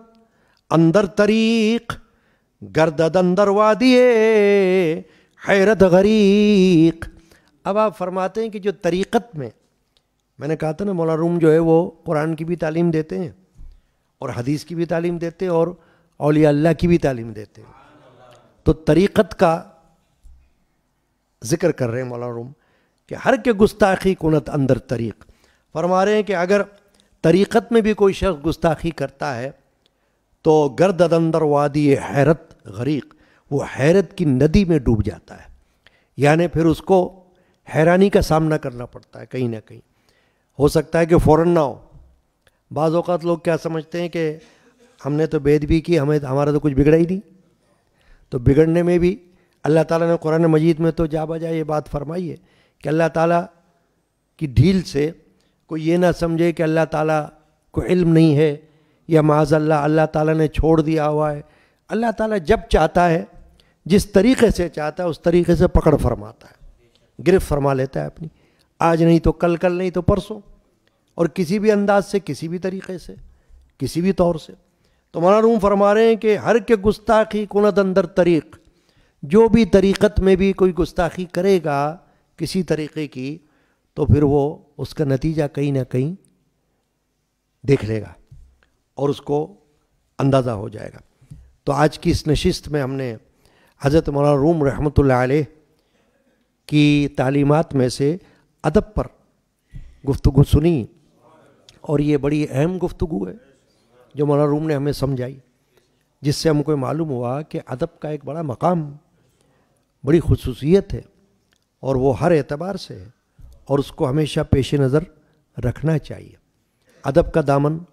अंदर तरीक गर्दद अंदर वादिए हैरत गरीक अब आप फरमाते हैं कि जो तरीक़त में मैंने कहा था ना मौला रूम जो है वो कुरान की भी तालीम देते हैं और हदीस की भी तालीम देते हैं और अलिया अल्लाह की भी तालीम देते हैं तो तरीक़त का ज़िक्र कर रहे हैं मौला रूम कि हर के गुस्ताखी कुनत अंदर तरीक़ फरमा रहे हैं कि अगर तरीक़त में भी कोई शख्स गुस्ताखी करता है तो गर्द अंदर वादी हैरत गरीक वो हैरत की नदी में डूब जाता है यानी फिर उसको हैरानी का सामना करना पड़ता है कहीं ना कहीं हो सकता है कि फ़ौर ना हो बाज़ात लोग क्या समझते हैं कि हमने तो बेद भी की हमें हमारा तो कुछ बिगड़ा ही नहीं तो बिगड़ने में भी अल्लाह ताला ने कुरान मजीद में तो जा बजा ये बात फरमाई है कि अल्लाह ताला की ढील से कोई ये ना समझे कि अल्लाह ताला को इल्म नहीं है या माजल्ला अल्लाह ताला ने छोड़ दिया हुआ है अल्लाह ताला जब चाहता है जिस तरीके से चाहता है उस तरीके से पकड़ फरमाता है गिरफ्त फरमा लेता है अपनी आज नहीं तो कल कल नहीं तो परसों और किसी भी अंदाज से किसी भी तरीके से किसी भी तौर से तो मौलाना रूम फरमा रहे हैं कि हर के गुस्ताखी कुनत अंदर तरीक़ जो भी तरीक़त में भी कोई गुस्ताखी करेगा किसी तरीक़े की तो फिर वो उसका नतीजा कहीं ना कहीं देख लेगा और उसको अंदाज़ा हो जाएगा तो आज की इस नशिस्त में हमने हज़रत मौलान रूम रहमत की तालीमत में से अदब पर गुफ्तु सुनी और ये बड़ी अहम गुफ्तु है जो मौलान रूम ने हमें समझाई जिससे हमको मालूम हुआ कि अदब का एक बड़ा मकाम बड़ी खसूसियत है और वो हर एतबार से है और उसको हमेशा पेश नज़र रखना चाहिए अदब का दामन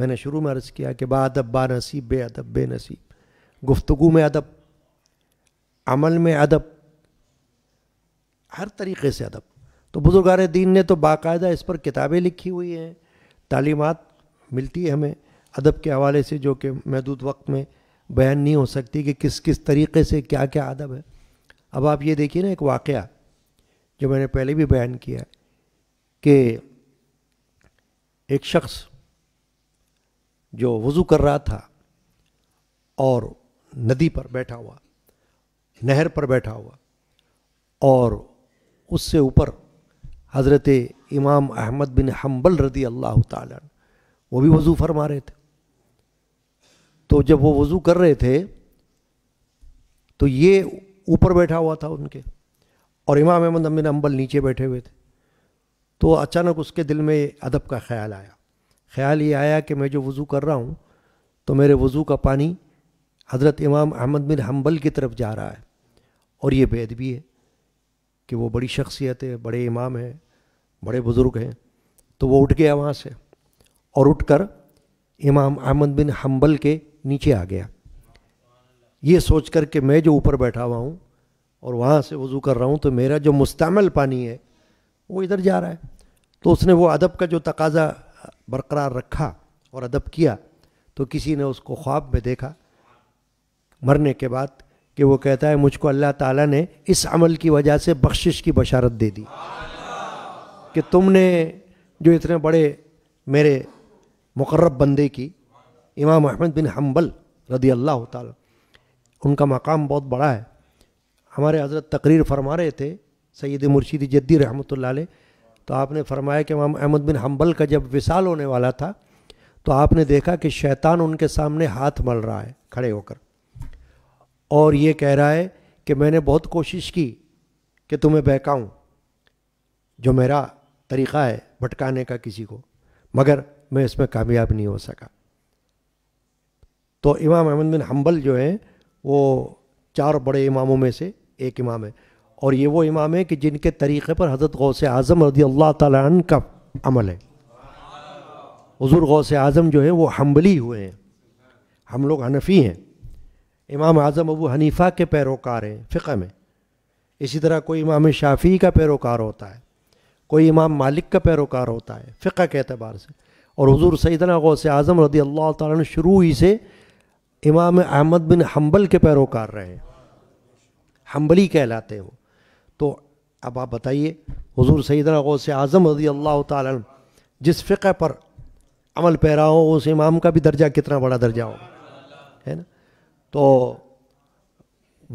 मैंने शुरू में अर्ज़ किया कि अदब बा नसीब बे अदब बे नसीब गुफ्तु में अदब अमल में अदब हर तरीके से अदब तो बुजुर्गार दीन ने तो बाकायदा इस पर किताबें लिखी हुई हैं तालीमत मिलती है हमें अदब के हवाले से जो कि महदूद वक्त में बयान नहीं हो सकती कि किस किस तरीके से क्या क्या अदब है अब आप ये देखिए ना एक वाक़ जो मैंने पहले भी बयान किया कि एक शख्स जो वज़ू कर रहा था और नदी पर बैठा हुआ नहर पर बैठा हुआ और उससे ऊपर हज़रत इमाम अहमद बिन हम्बल रदी अल्लाह ताला वो भी वज़ू फरमा रहे थे तो जब वो वज़ू कर रहे थे तो ये ऊपर बैठा हुआ था उनके और इमाम अहमद अमिन हम्बल नीचे बैठे हुए थे तो अचानक उसके दिल में अदब का ख्याल आया ख्याल ये आया कि मैं जो वज़ू कर रहा हूँ तो मेरे वज़ू का पानी हज़रत इमाम अहमद बिन हम्बल की तरफ जा रहा है और ये बेद भी है कि वो बड़ी शख्सियत है बड़े इमाम हैं बड़े बुज़ुर्ग हैं तो वो उठ गया वहाँ से और उठकर इमाम अहमद बिन हम्बल के नीचे आ गया ये सोच कर के मैं जो ऊपर बैठा हुआ हूँ और वहाँ से वज़ू कर रहा हूँ तो मेरा जो मुस्तमल पानी है वो इधर जा रहा है तो उसने वो अदब का जो तकाजा बरकरार रखा और अदब किया तो किसी ने उसको ख्वाब में देखा मरने के बाद कि वो कहता है मुझको अल्लाह ताला ने इस अमल की वजह से बख्शिश की बशारत दे दी कि तुमने जो इतने बड़े मेरे मुकर्रब बंदे की इमाम अहमद बिन हम्बल रदी अल्लाह ताला उनका मकाम बहुत बड़ा है हमारे हज़रत तकरीर फरमा रहे थे सैद मुर्शीदी जद्दी रहमत ला तो आपने फरमाया कि इमाम अहमद बिन हम्बल का जब विशाल होने वाला था तो आपने देखा कि शैतान उनके सामने हाथ मल रहा है खड़े होकर और ये कह रहा है कि मैंने बहुत कोशिश की कि तुम्हें बहकाऊँ जो मेरा तरीक़ा है भटकाने का किसी को मगर मैं इसमें कामयाब नहीं हो सका तो इमाम अहमद बिन हम्बल जो हैं वो चार बड़े इमामों में से एक इमाम है और ये वो इमाम है कि जिनके तरीक़े पर हज़रत से आज़म रदी अल्लाह तन का अमल है हजूर से आज़म जो है वो हम्बली हुए हैं हम लोग हनफ़ी हैं इमाम आज़म अबू हनीफ़ा के पैरोकार हैं फ़िका में इसी तरह कोई इमाम शाफ़ी का पैरोकार होता है कोई इमाम मालिक का पैरोकार होता है फ़िक के अतबार से और हज़ू सैदना से आज़म रदी अल्लाह तन शुरू ही से इमाम अहमद बिन हम्बल के पैरोकार रहे हैं हम्बली कहलाते हैं वो तो अब आप बताइए हजूर सैदना गौस आज़म रजी अल्लाह तम जिस फ़िक़ पर अमल पैरा हो उस इमाम का भी दर्जा कितना बड़ा दर्जा हो है ना तो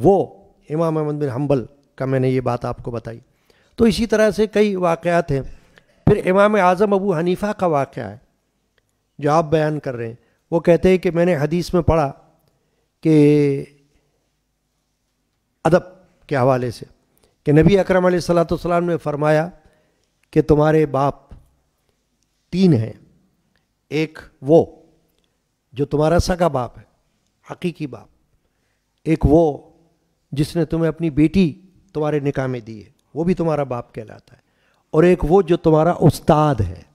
वो इमाम अहमद बिन हम्बल का मैंने ये बात आपको बताई तो इसी तरह से कई वाक़ात हैं फिर इमाम आज़म अबू हनीफ़ा का वाक़ है जो आप बयान कर रहे हैं वो कहते हैं कि मैंने हदीस में पढ़ा कि अदब के हवाले से कि नबी अकरम सलाम ने फरमाया कि तुम्हारे बाप तीन हैं एक वो जो तुम्हारा सगा बाप है हकीकी बाप एक वो जिसने तुम्हें अपनी बेटी तुम्हारे निकाह में दी है वो भी तुम्हारा बाप कहलाता है और एक वो जो तुम्हारा उस्ताद है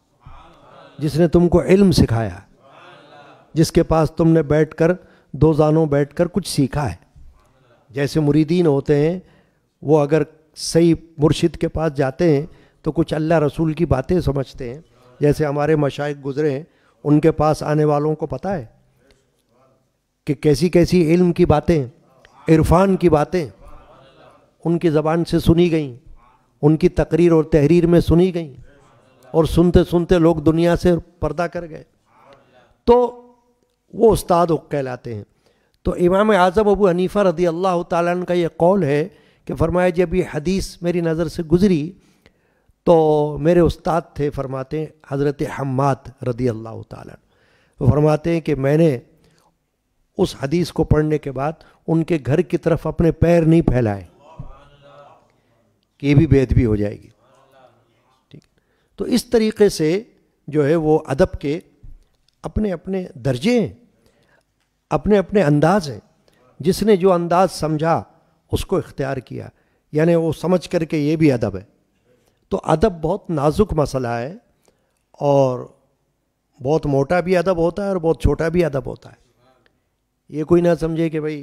जिसने तुमको इल्म सिखाया जिसके पास तुमने बैठकर दो जानों बैठकर कुछ सीखा है जैसे मुरीदीन होते हैं वो अगर सही मुर्शिद के पास जाते हैं तो कुछ अल्लाह रसूल की बातें समझते हैं जैसे हमारे मशाइ गुज़रे हैं उनके पास आने वालों को पता है कि कैसी कैसी इल्म की बातें इरफान की बातें उनकी ज़बान से सुनी गई उनकी तकरीर और तहरीर में सुनी गई और सुनते सुनते लोग दुनिया से पर्दा कर गए तो वो उस्ताद कहलाते हैं तो इमाम आज़म अबू हनीफ़ा रदी अल्लाह तौल का ये कौल है कि फरमाया जब ये हदीस मेरी नज़र से गुज़री तो मेरे उस्ताद थे फरमाते हज़रत हम्माद रदी अल्लाह त तो फरमाते हैं कि मैंने उस हदीस को पढ़ने के बाद उनके घर की तरफ अपने पैर नहीं फैलाए कि ये भी बेदबी हो जाएगी ठीक तो इस तरीके से जो है वो अदब के अपने अपने दर्जे हैं अपने अपने अंदाज हैं जिसने जो अंदाज समझा उसको इख्तियार किया यानी वो समझ करके ये भी अदब है तो अदब बहुत नाजुक मसला है और बहुत मोटा भी अदब होता है और बहुत छोटा भी अदब होता है ये कोई ना समझे कि भाई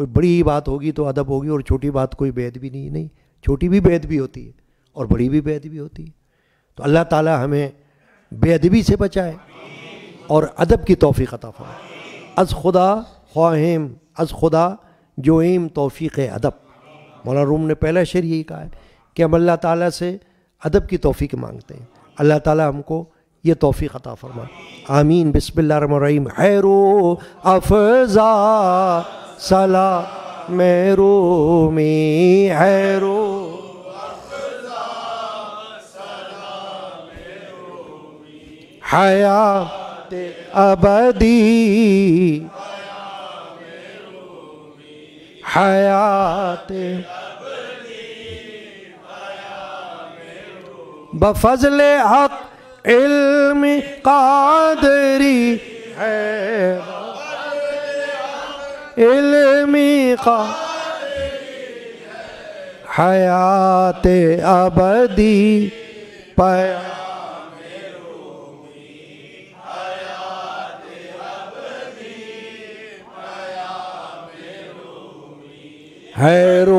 कोई बड़ी बात होगी तो अदब होगी और छोटी बात कोई बेद भी नहीं नहीं छोटी भी बेद भी होती है और बड़ी भी बेद भी होती है तो अल्लाह ताला हमें बेअदबी से बचाए और अदब की तोफ़ी अता फ़रमाए अज़ खुदा ख़्वाहिम अज़ खुदा जो एम तोफ़ी अदब मौला रूम ने पहला शेर यही कहा है कि हम अल्लाह ताला से अदब की तोफ़ी मांगते हैं अल्लाह ताला हमको ये तोफ़ी अता फरमा आमीन बिस्मिल्लाम हैरो अफजा सला मेरो में हैरो हयात अबदी हयात बफजल हक इल्म कादरी है इल्मी का हयात अबदी पया है रो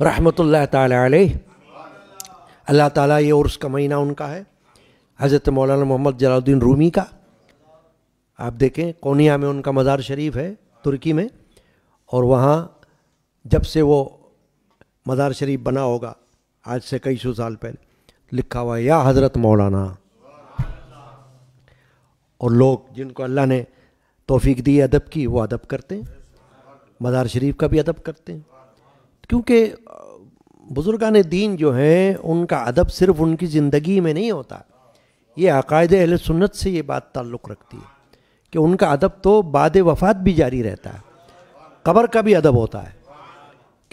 रहमत ला अल्लाह ताला ये और उसका महीना उनका है हज़रत मौलाना मोहम्मद जलाउद्दीन रूमी का आप देखें कोनिया में उनका मज़ार शरीफ है तुर्की में और वहाँ जब से वो मज़ार शरीफ बना होगा आज से कई सौ साल पहले लिखा हुआ है या हज़रत मौलाना और लोग जिनको अल्लाह ने तोफ़ीक दी अदब की वो अदब करते हैं मदार शरीफ का भी अदब करते हैं क्योंकि बुज़ुर्गान दीन जो हैं उनका अदब सिर्फ़ उनकी ज़िंदगी में नहीं होता ये अकायद अहल सुन्नत से ये बात ताल्लुक़ रखती है कि उनका अदब तो बाद वफ़ात भी जारी रहता है कबर का भी अदब होता है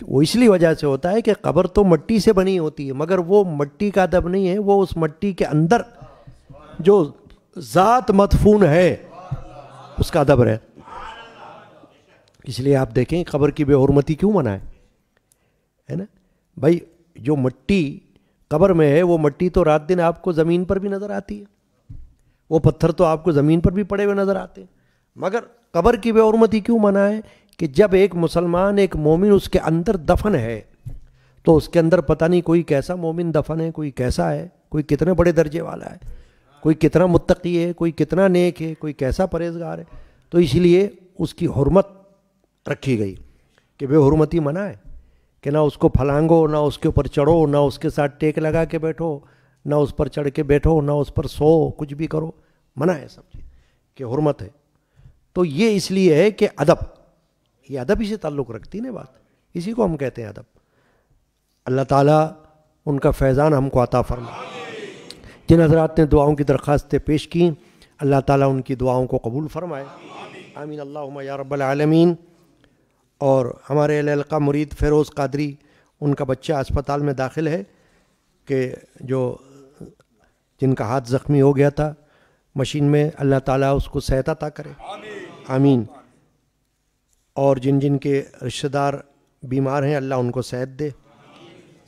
वो इसलिए वजह से होता है कि कब्र तो मट्टी से बनी होती है मगर वो मट्टी का दब नहीं है वो उस मट्टी के अंदर जो ज़ात मतफून है उसका दब है इसलिए आप देखें कब्र की बेहरमती क्यों मनाए है ना भाई जो मट्टी कब्र में है वो मट्टी तो रात दिन आपको ज़मीन पर भी नज़र आती है वो पत्थर तो आपको ज़मीन पर भी पड़े हुए नज़र आते हैं मगर कब्र की बेहरमती क्यों मनाए कि जब एक मुसलमान एक मोमिन उसके अंदर दफन है तो उसके अंदर पता नहीं कोई कैसा मोमिन दफन है कोई कैसा है कोई कितने बड़े दर्जे वाला है कोई कितना मुतकी है कोई कितना नेक है कोई कैसा परहेजगार है तो इसलिए उसकी हरमत रखी गई कि बेहरमती मना है कि ना उसको फलांगो ना उसके ऊपर चढ़ो ना उसके साथ टेक लगा के बैठो ना उस पर चढ़ के बैठो ना उस पर सो कुछ भी करो मना है सब चीज़ कि हरमत है तो ये इसलिए है कि अदब ये अदब ही से ताल्लुक़ रखती ना बात इसी को हम कहते हैं अदब अल्लाह ताला उनका फैज़ान हमको अता फरमा जिन हजरात ने दुआओं की दरख्वास्तें पेश की अल्लाह ताला उनकी दुआओं को कबूल फरमाए आमीन अल्लाह या आलमीन और हमारे का मुरीद फ़ेरोज़ कादरी उनका बच्चा अस्पताल में दाखिल है कि जो जिनका हाथ ज़ख्मी हो गया था मशीन में अल्लाह ताला उसको सहायता ता करे आमीन और जिन जिन के रिश्तेदार बीमार हैं अल्लाह उनको सेहत दे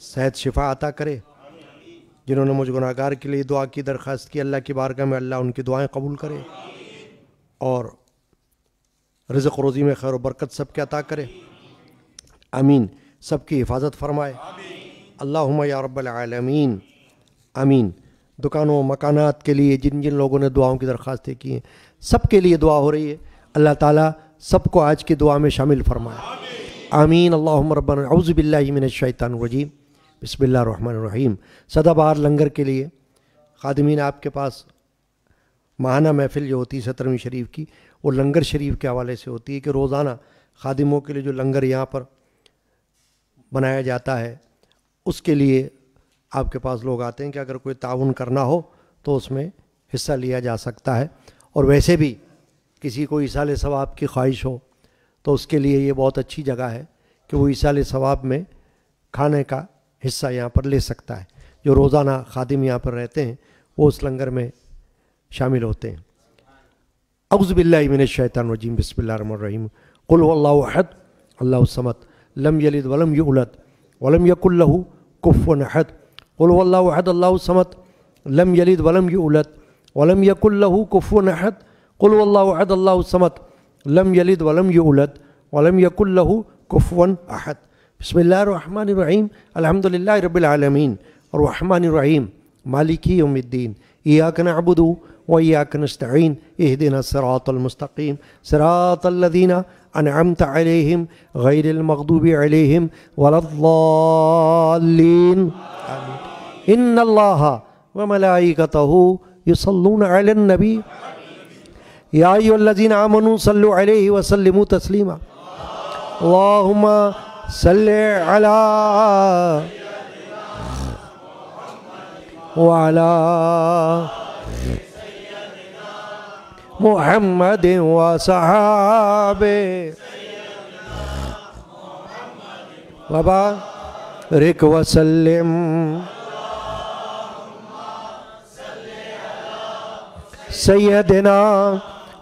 सेहत शिफा अता करे जिन्होंने मुझ गुनाहगार के लिए दुआ की दरख्वास्त की अल्लाह की बारगाह में अल्लाह उनकी दुआएं कबूल करे और रज़ रोज़ी में खैर बरकत सब के अता करे अमीन सब की हिफाजत फरमाए अल्लाह या रबालमीन दुकानों मकानात के लिए जिन जिन लोगों ने दुआओं की दरख्वास्तें की हैं सब के लिए दुआ हो रही है अल्लाह ताली सबको आज की दुआ में शामिल फरमाए आमीन अल्लाम रबाउज़बिल्लिमिनशैतानरजीम बसमीम सदाबहार लंगर के लिए ख़ादमी आपके पास महाना महफिल जो होती है सत्रहवीं शरीफ की वो लंगर शरीफ के हवाले से होती है कि रोज़ाना खादिमों के लिए जो लंगर यहाँ पर बनाया जाता है उसके लिए आपके पास लोग आते हैं कि अगर कोई ताउन करना हो तो उसमें हिस्सा लिया जा सकता है और वैसे भी किसी को ईसा सवाब की ख्वाहिश हो तो उसके लिए ये बहुत अच्छी जगह है कि वो ईसा सवाब में खाने का हिस्सा यहाँ पर ले सकता है जो रोज़ाना खादिम यहाँ पर रहते हैं वो उस लंगर में शामिल होते हैं अब्ज़बिल्लिमिन शैतान वजीम बसमीम कुल्लाहद अल्लाहसमत लम यलिद वलम यलत वलम यकुल्लहू कुफ़ अहद कुल्लाहद अल्लाहसमत लम यलिद वलम यलत वलम यकुल्लहू कुफ़ अहद قل والله وعد الله الصمد لم يلد ولم يولد ولم يكن له كفوا أحد بسم الله الرحمن الرحيم الحمد لله رب العالمين الرحمن الرحيم مالك يوم الدين إياك نعبد وإياك نستعين اهدنا الصراط المستقيم صراط الذين أنعمت عليهم غير المغضوب عليهم ولا الضالين آمين إن الله وملائكته يصلون على النبي يا أيها الذين آمنوا صلوا عليه وسلموا تسليما اللهم صل على وعلى محمد وصحابه وبارك وسلم اللهم صل على سيدنا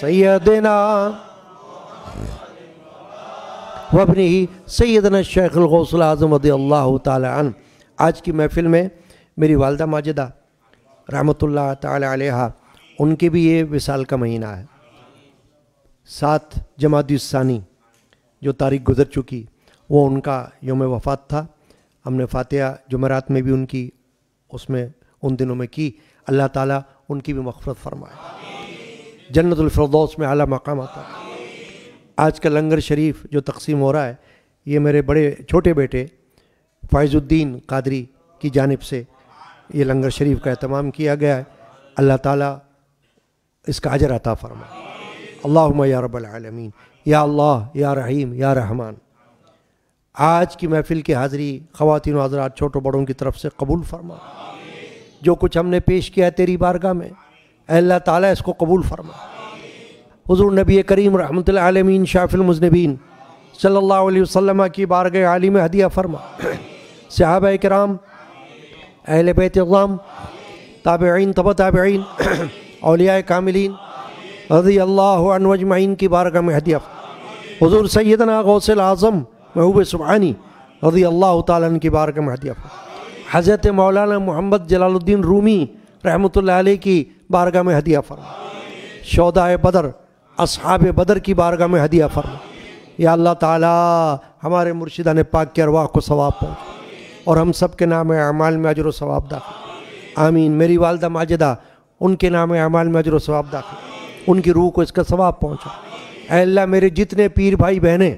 सैदना वबनी सैदना शेखल गौसल आज़म अल्लाह तन आज की महफ़िल में मेरी वालदा माजिदा रहमत ला उनके भी ये विसाल का महीना है सात जमातानी जो तारीख गुज़र चुकी वो उनका योम वफ़ात था हमने फातह जुमेरात में भी उनकी उसमें उन दिनों में की अल्लाह ताला उनकी भी मफफरत फरमाए जन्नतफरदौस में आला मकाम आता आज का लंगर शरीफ जो तकसीम हो रहा है ये मेरे बड़े छोटे बेटे फ़ायज़ुद्दीन कादरी की जानब से ये लंगर शरीफ का अहतमाम किया गया है अल्लाह ताला इसका अजर अता फ़रमा अल्लाह या रबालमीन या अल्लाह या रहीम या रहमान आज की महफ़िल की हाज़री ख़वातिन हज़रा छोटों बड़ों की तरफ से कबूल फरमा जो कुछ हमने पेश किया है तेरी बारगाह में अल्लाह ताला इसको कबूल फरमा हजूर नबी करीम रहमत आलमीन शाफिलमजनबीन सल्ला वसम की बारग आली में हदिया फरमा सहाब कराम अहल बैतम आइन तब ताबीन अलिया कामिलीन रजी अल्लाह की बारगह में हदिया हजूर सैदना गौसल आज़म महबूब सुबहानी रजी अल्लाह तन की बारगह में हदिया हज़रत मौलाना मोहम्मद जलालुद्दीन रूमी रहमत की बारगाह में हदिया फरमा शौदाए बदर असहाब बदर की बारगाह में हदिया फरमा या अल्लाह ताला हमारे मुर्शिदा ने पाक के अरवाह को सवाब पहुँच और हम सब के नाम अमाल में अजर सवाब दाखिल आमीन मेरी वालदा माजिदा उनके नाम अमाल में अजर सवाब दाखिल उनकी रूह को इसका सवाब पहुँचा अल्लाह मेरे जितने पीर भाई बहने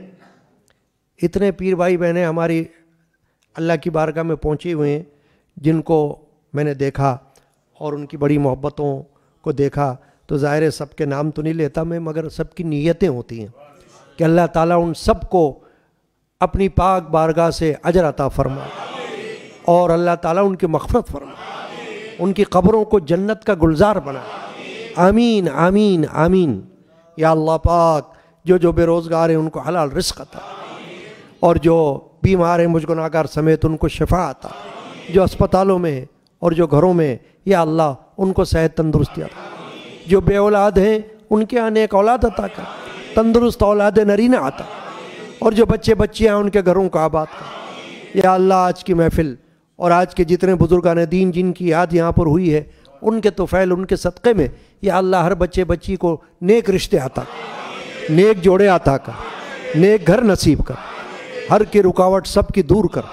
इतने पीर भाई बहने हमारी अल्लाह की बारगाह में पहुँचे हुए हैं जिनको मैंने देखा और उनकी बड़ी मोहब्बतों को देखा तो ज़ाहिर है सबके नाम तो नहीं लेता मैं मगर सबकी नीयतें होती हैं कि अल्लाह ताला उन सबको अपनी पाक बारगाह से अजर अता फरमा और अल्लाह ताला उनकी मफफरत फरमा उनकी ख़बरों को जन्नत का गुलजार बना आमीन आमीन आमीन या अल्लाह पाक जो जो बेरोज़गार हैं उनको हलाल रिस्क अता और जो बीमार हैं मुझको नागार समेत उनको शफा आता जो अस्पतालों में और जो घरों में या अल्लाह उनको सेहत तंदुरुस्ती अता जो बे औलाद हैं उनके यहाँ नेक औलाद अता कर तंदुरुस्त औलाद नरीना आता और जो बच्चे बच्चियाँ उनके घरों को आबाद कर या अल्लाह आज की महफिल और आज के जितने बुजुर्गान दीन जिनकी याद यहाँ पर हुई है उनके तोफ़ैल उनके सदक़े में या अल्लाह हर बच्चे बच्ची को नेक रिश्ते आता नेक जोड़े आता कर नेक घर नसीब कर हर की रुकावट सब की दूर कर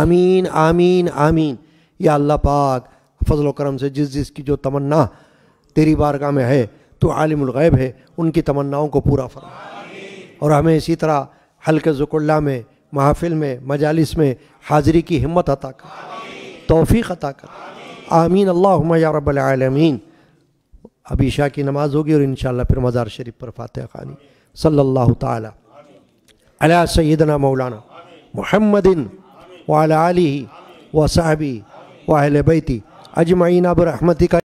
आमीन आमीन आमीन या अल्लाह पाक फजल करम से जिस जिस की जो तमन्ना तेरी बारगाह में है तो आलिमग़ैब है उनकी तमन्नाओं को पूरा फरमा और हमें इसी तरह हल्के ज़ुकुल्ला में महाफिल में मजालिस में हाज़िरी की हिम्मत अता कर तोफ़ी अता कर आमीन अल्लाह या रबालमीन अब ईशा की नमाज़ होगी और इन फिर मज़ार शरीफ पर फ़ातह खानी सल्ला तला सैदना मौलाना मोहम्मदिन वाली साहबी वाहल बैती Ajmain Abu Rahmatika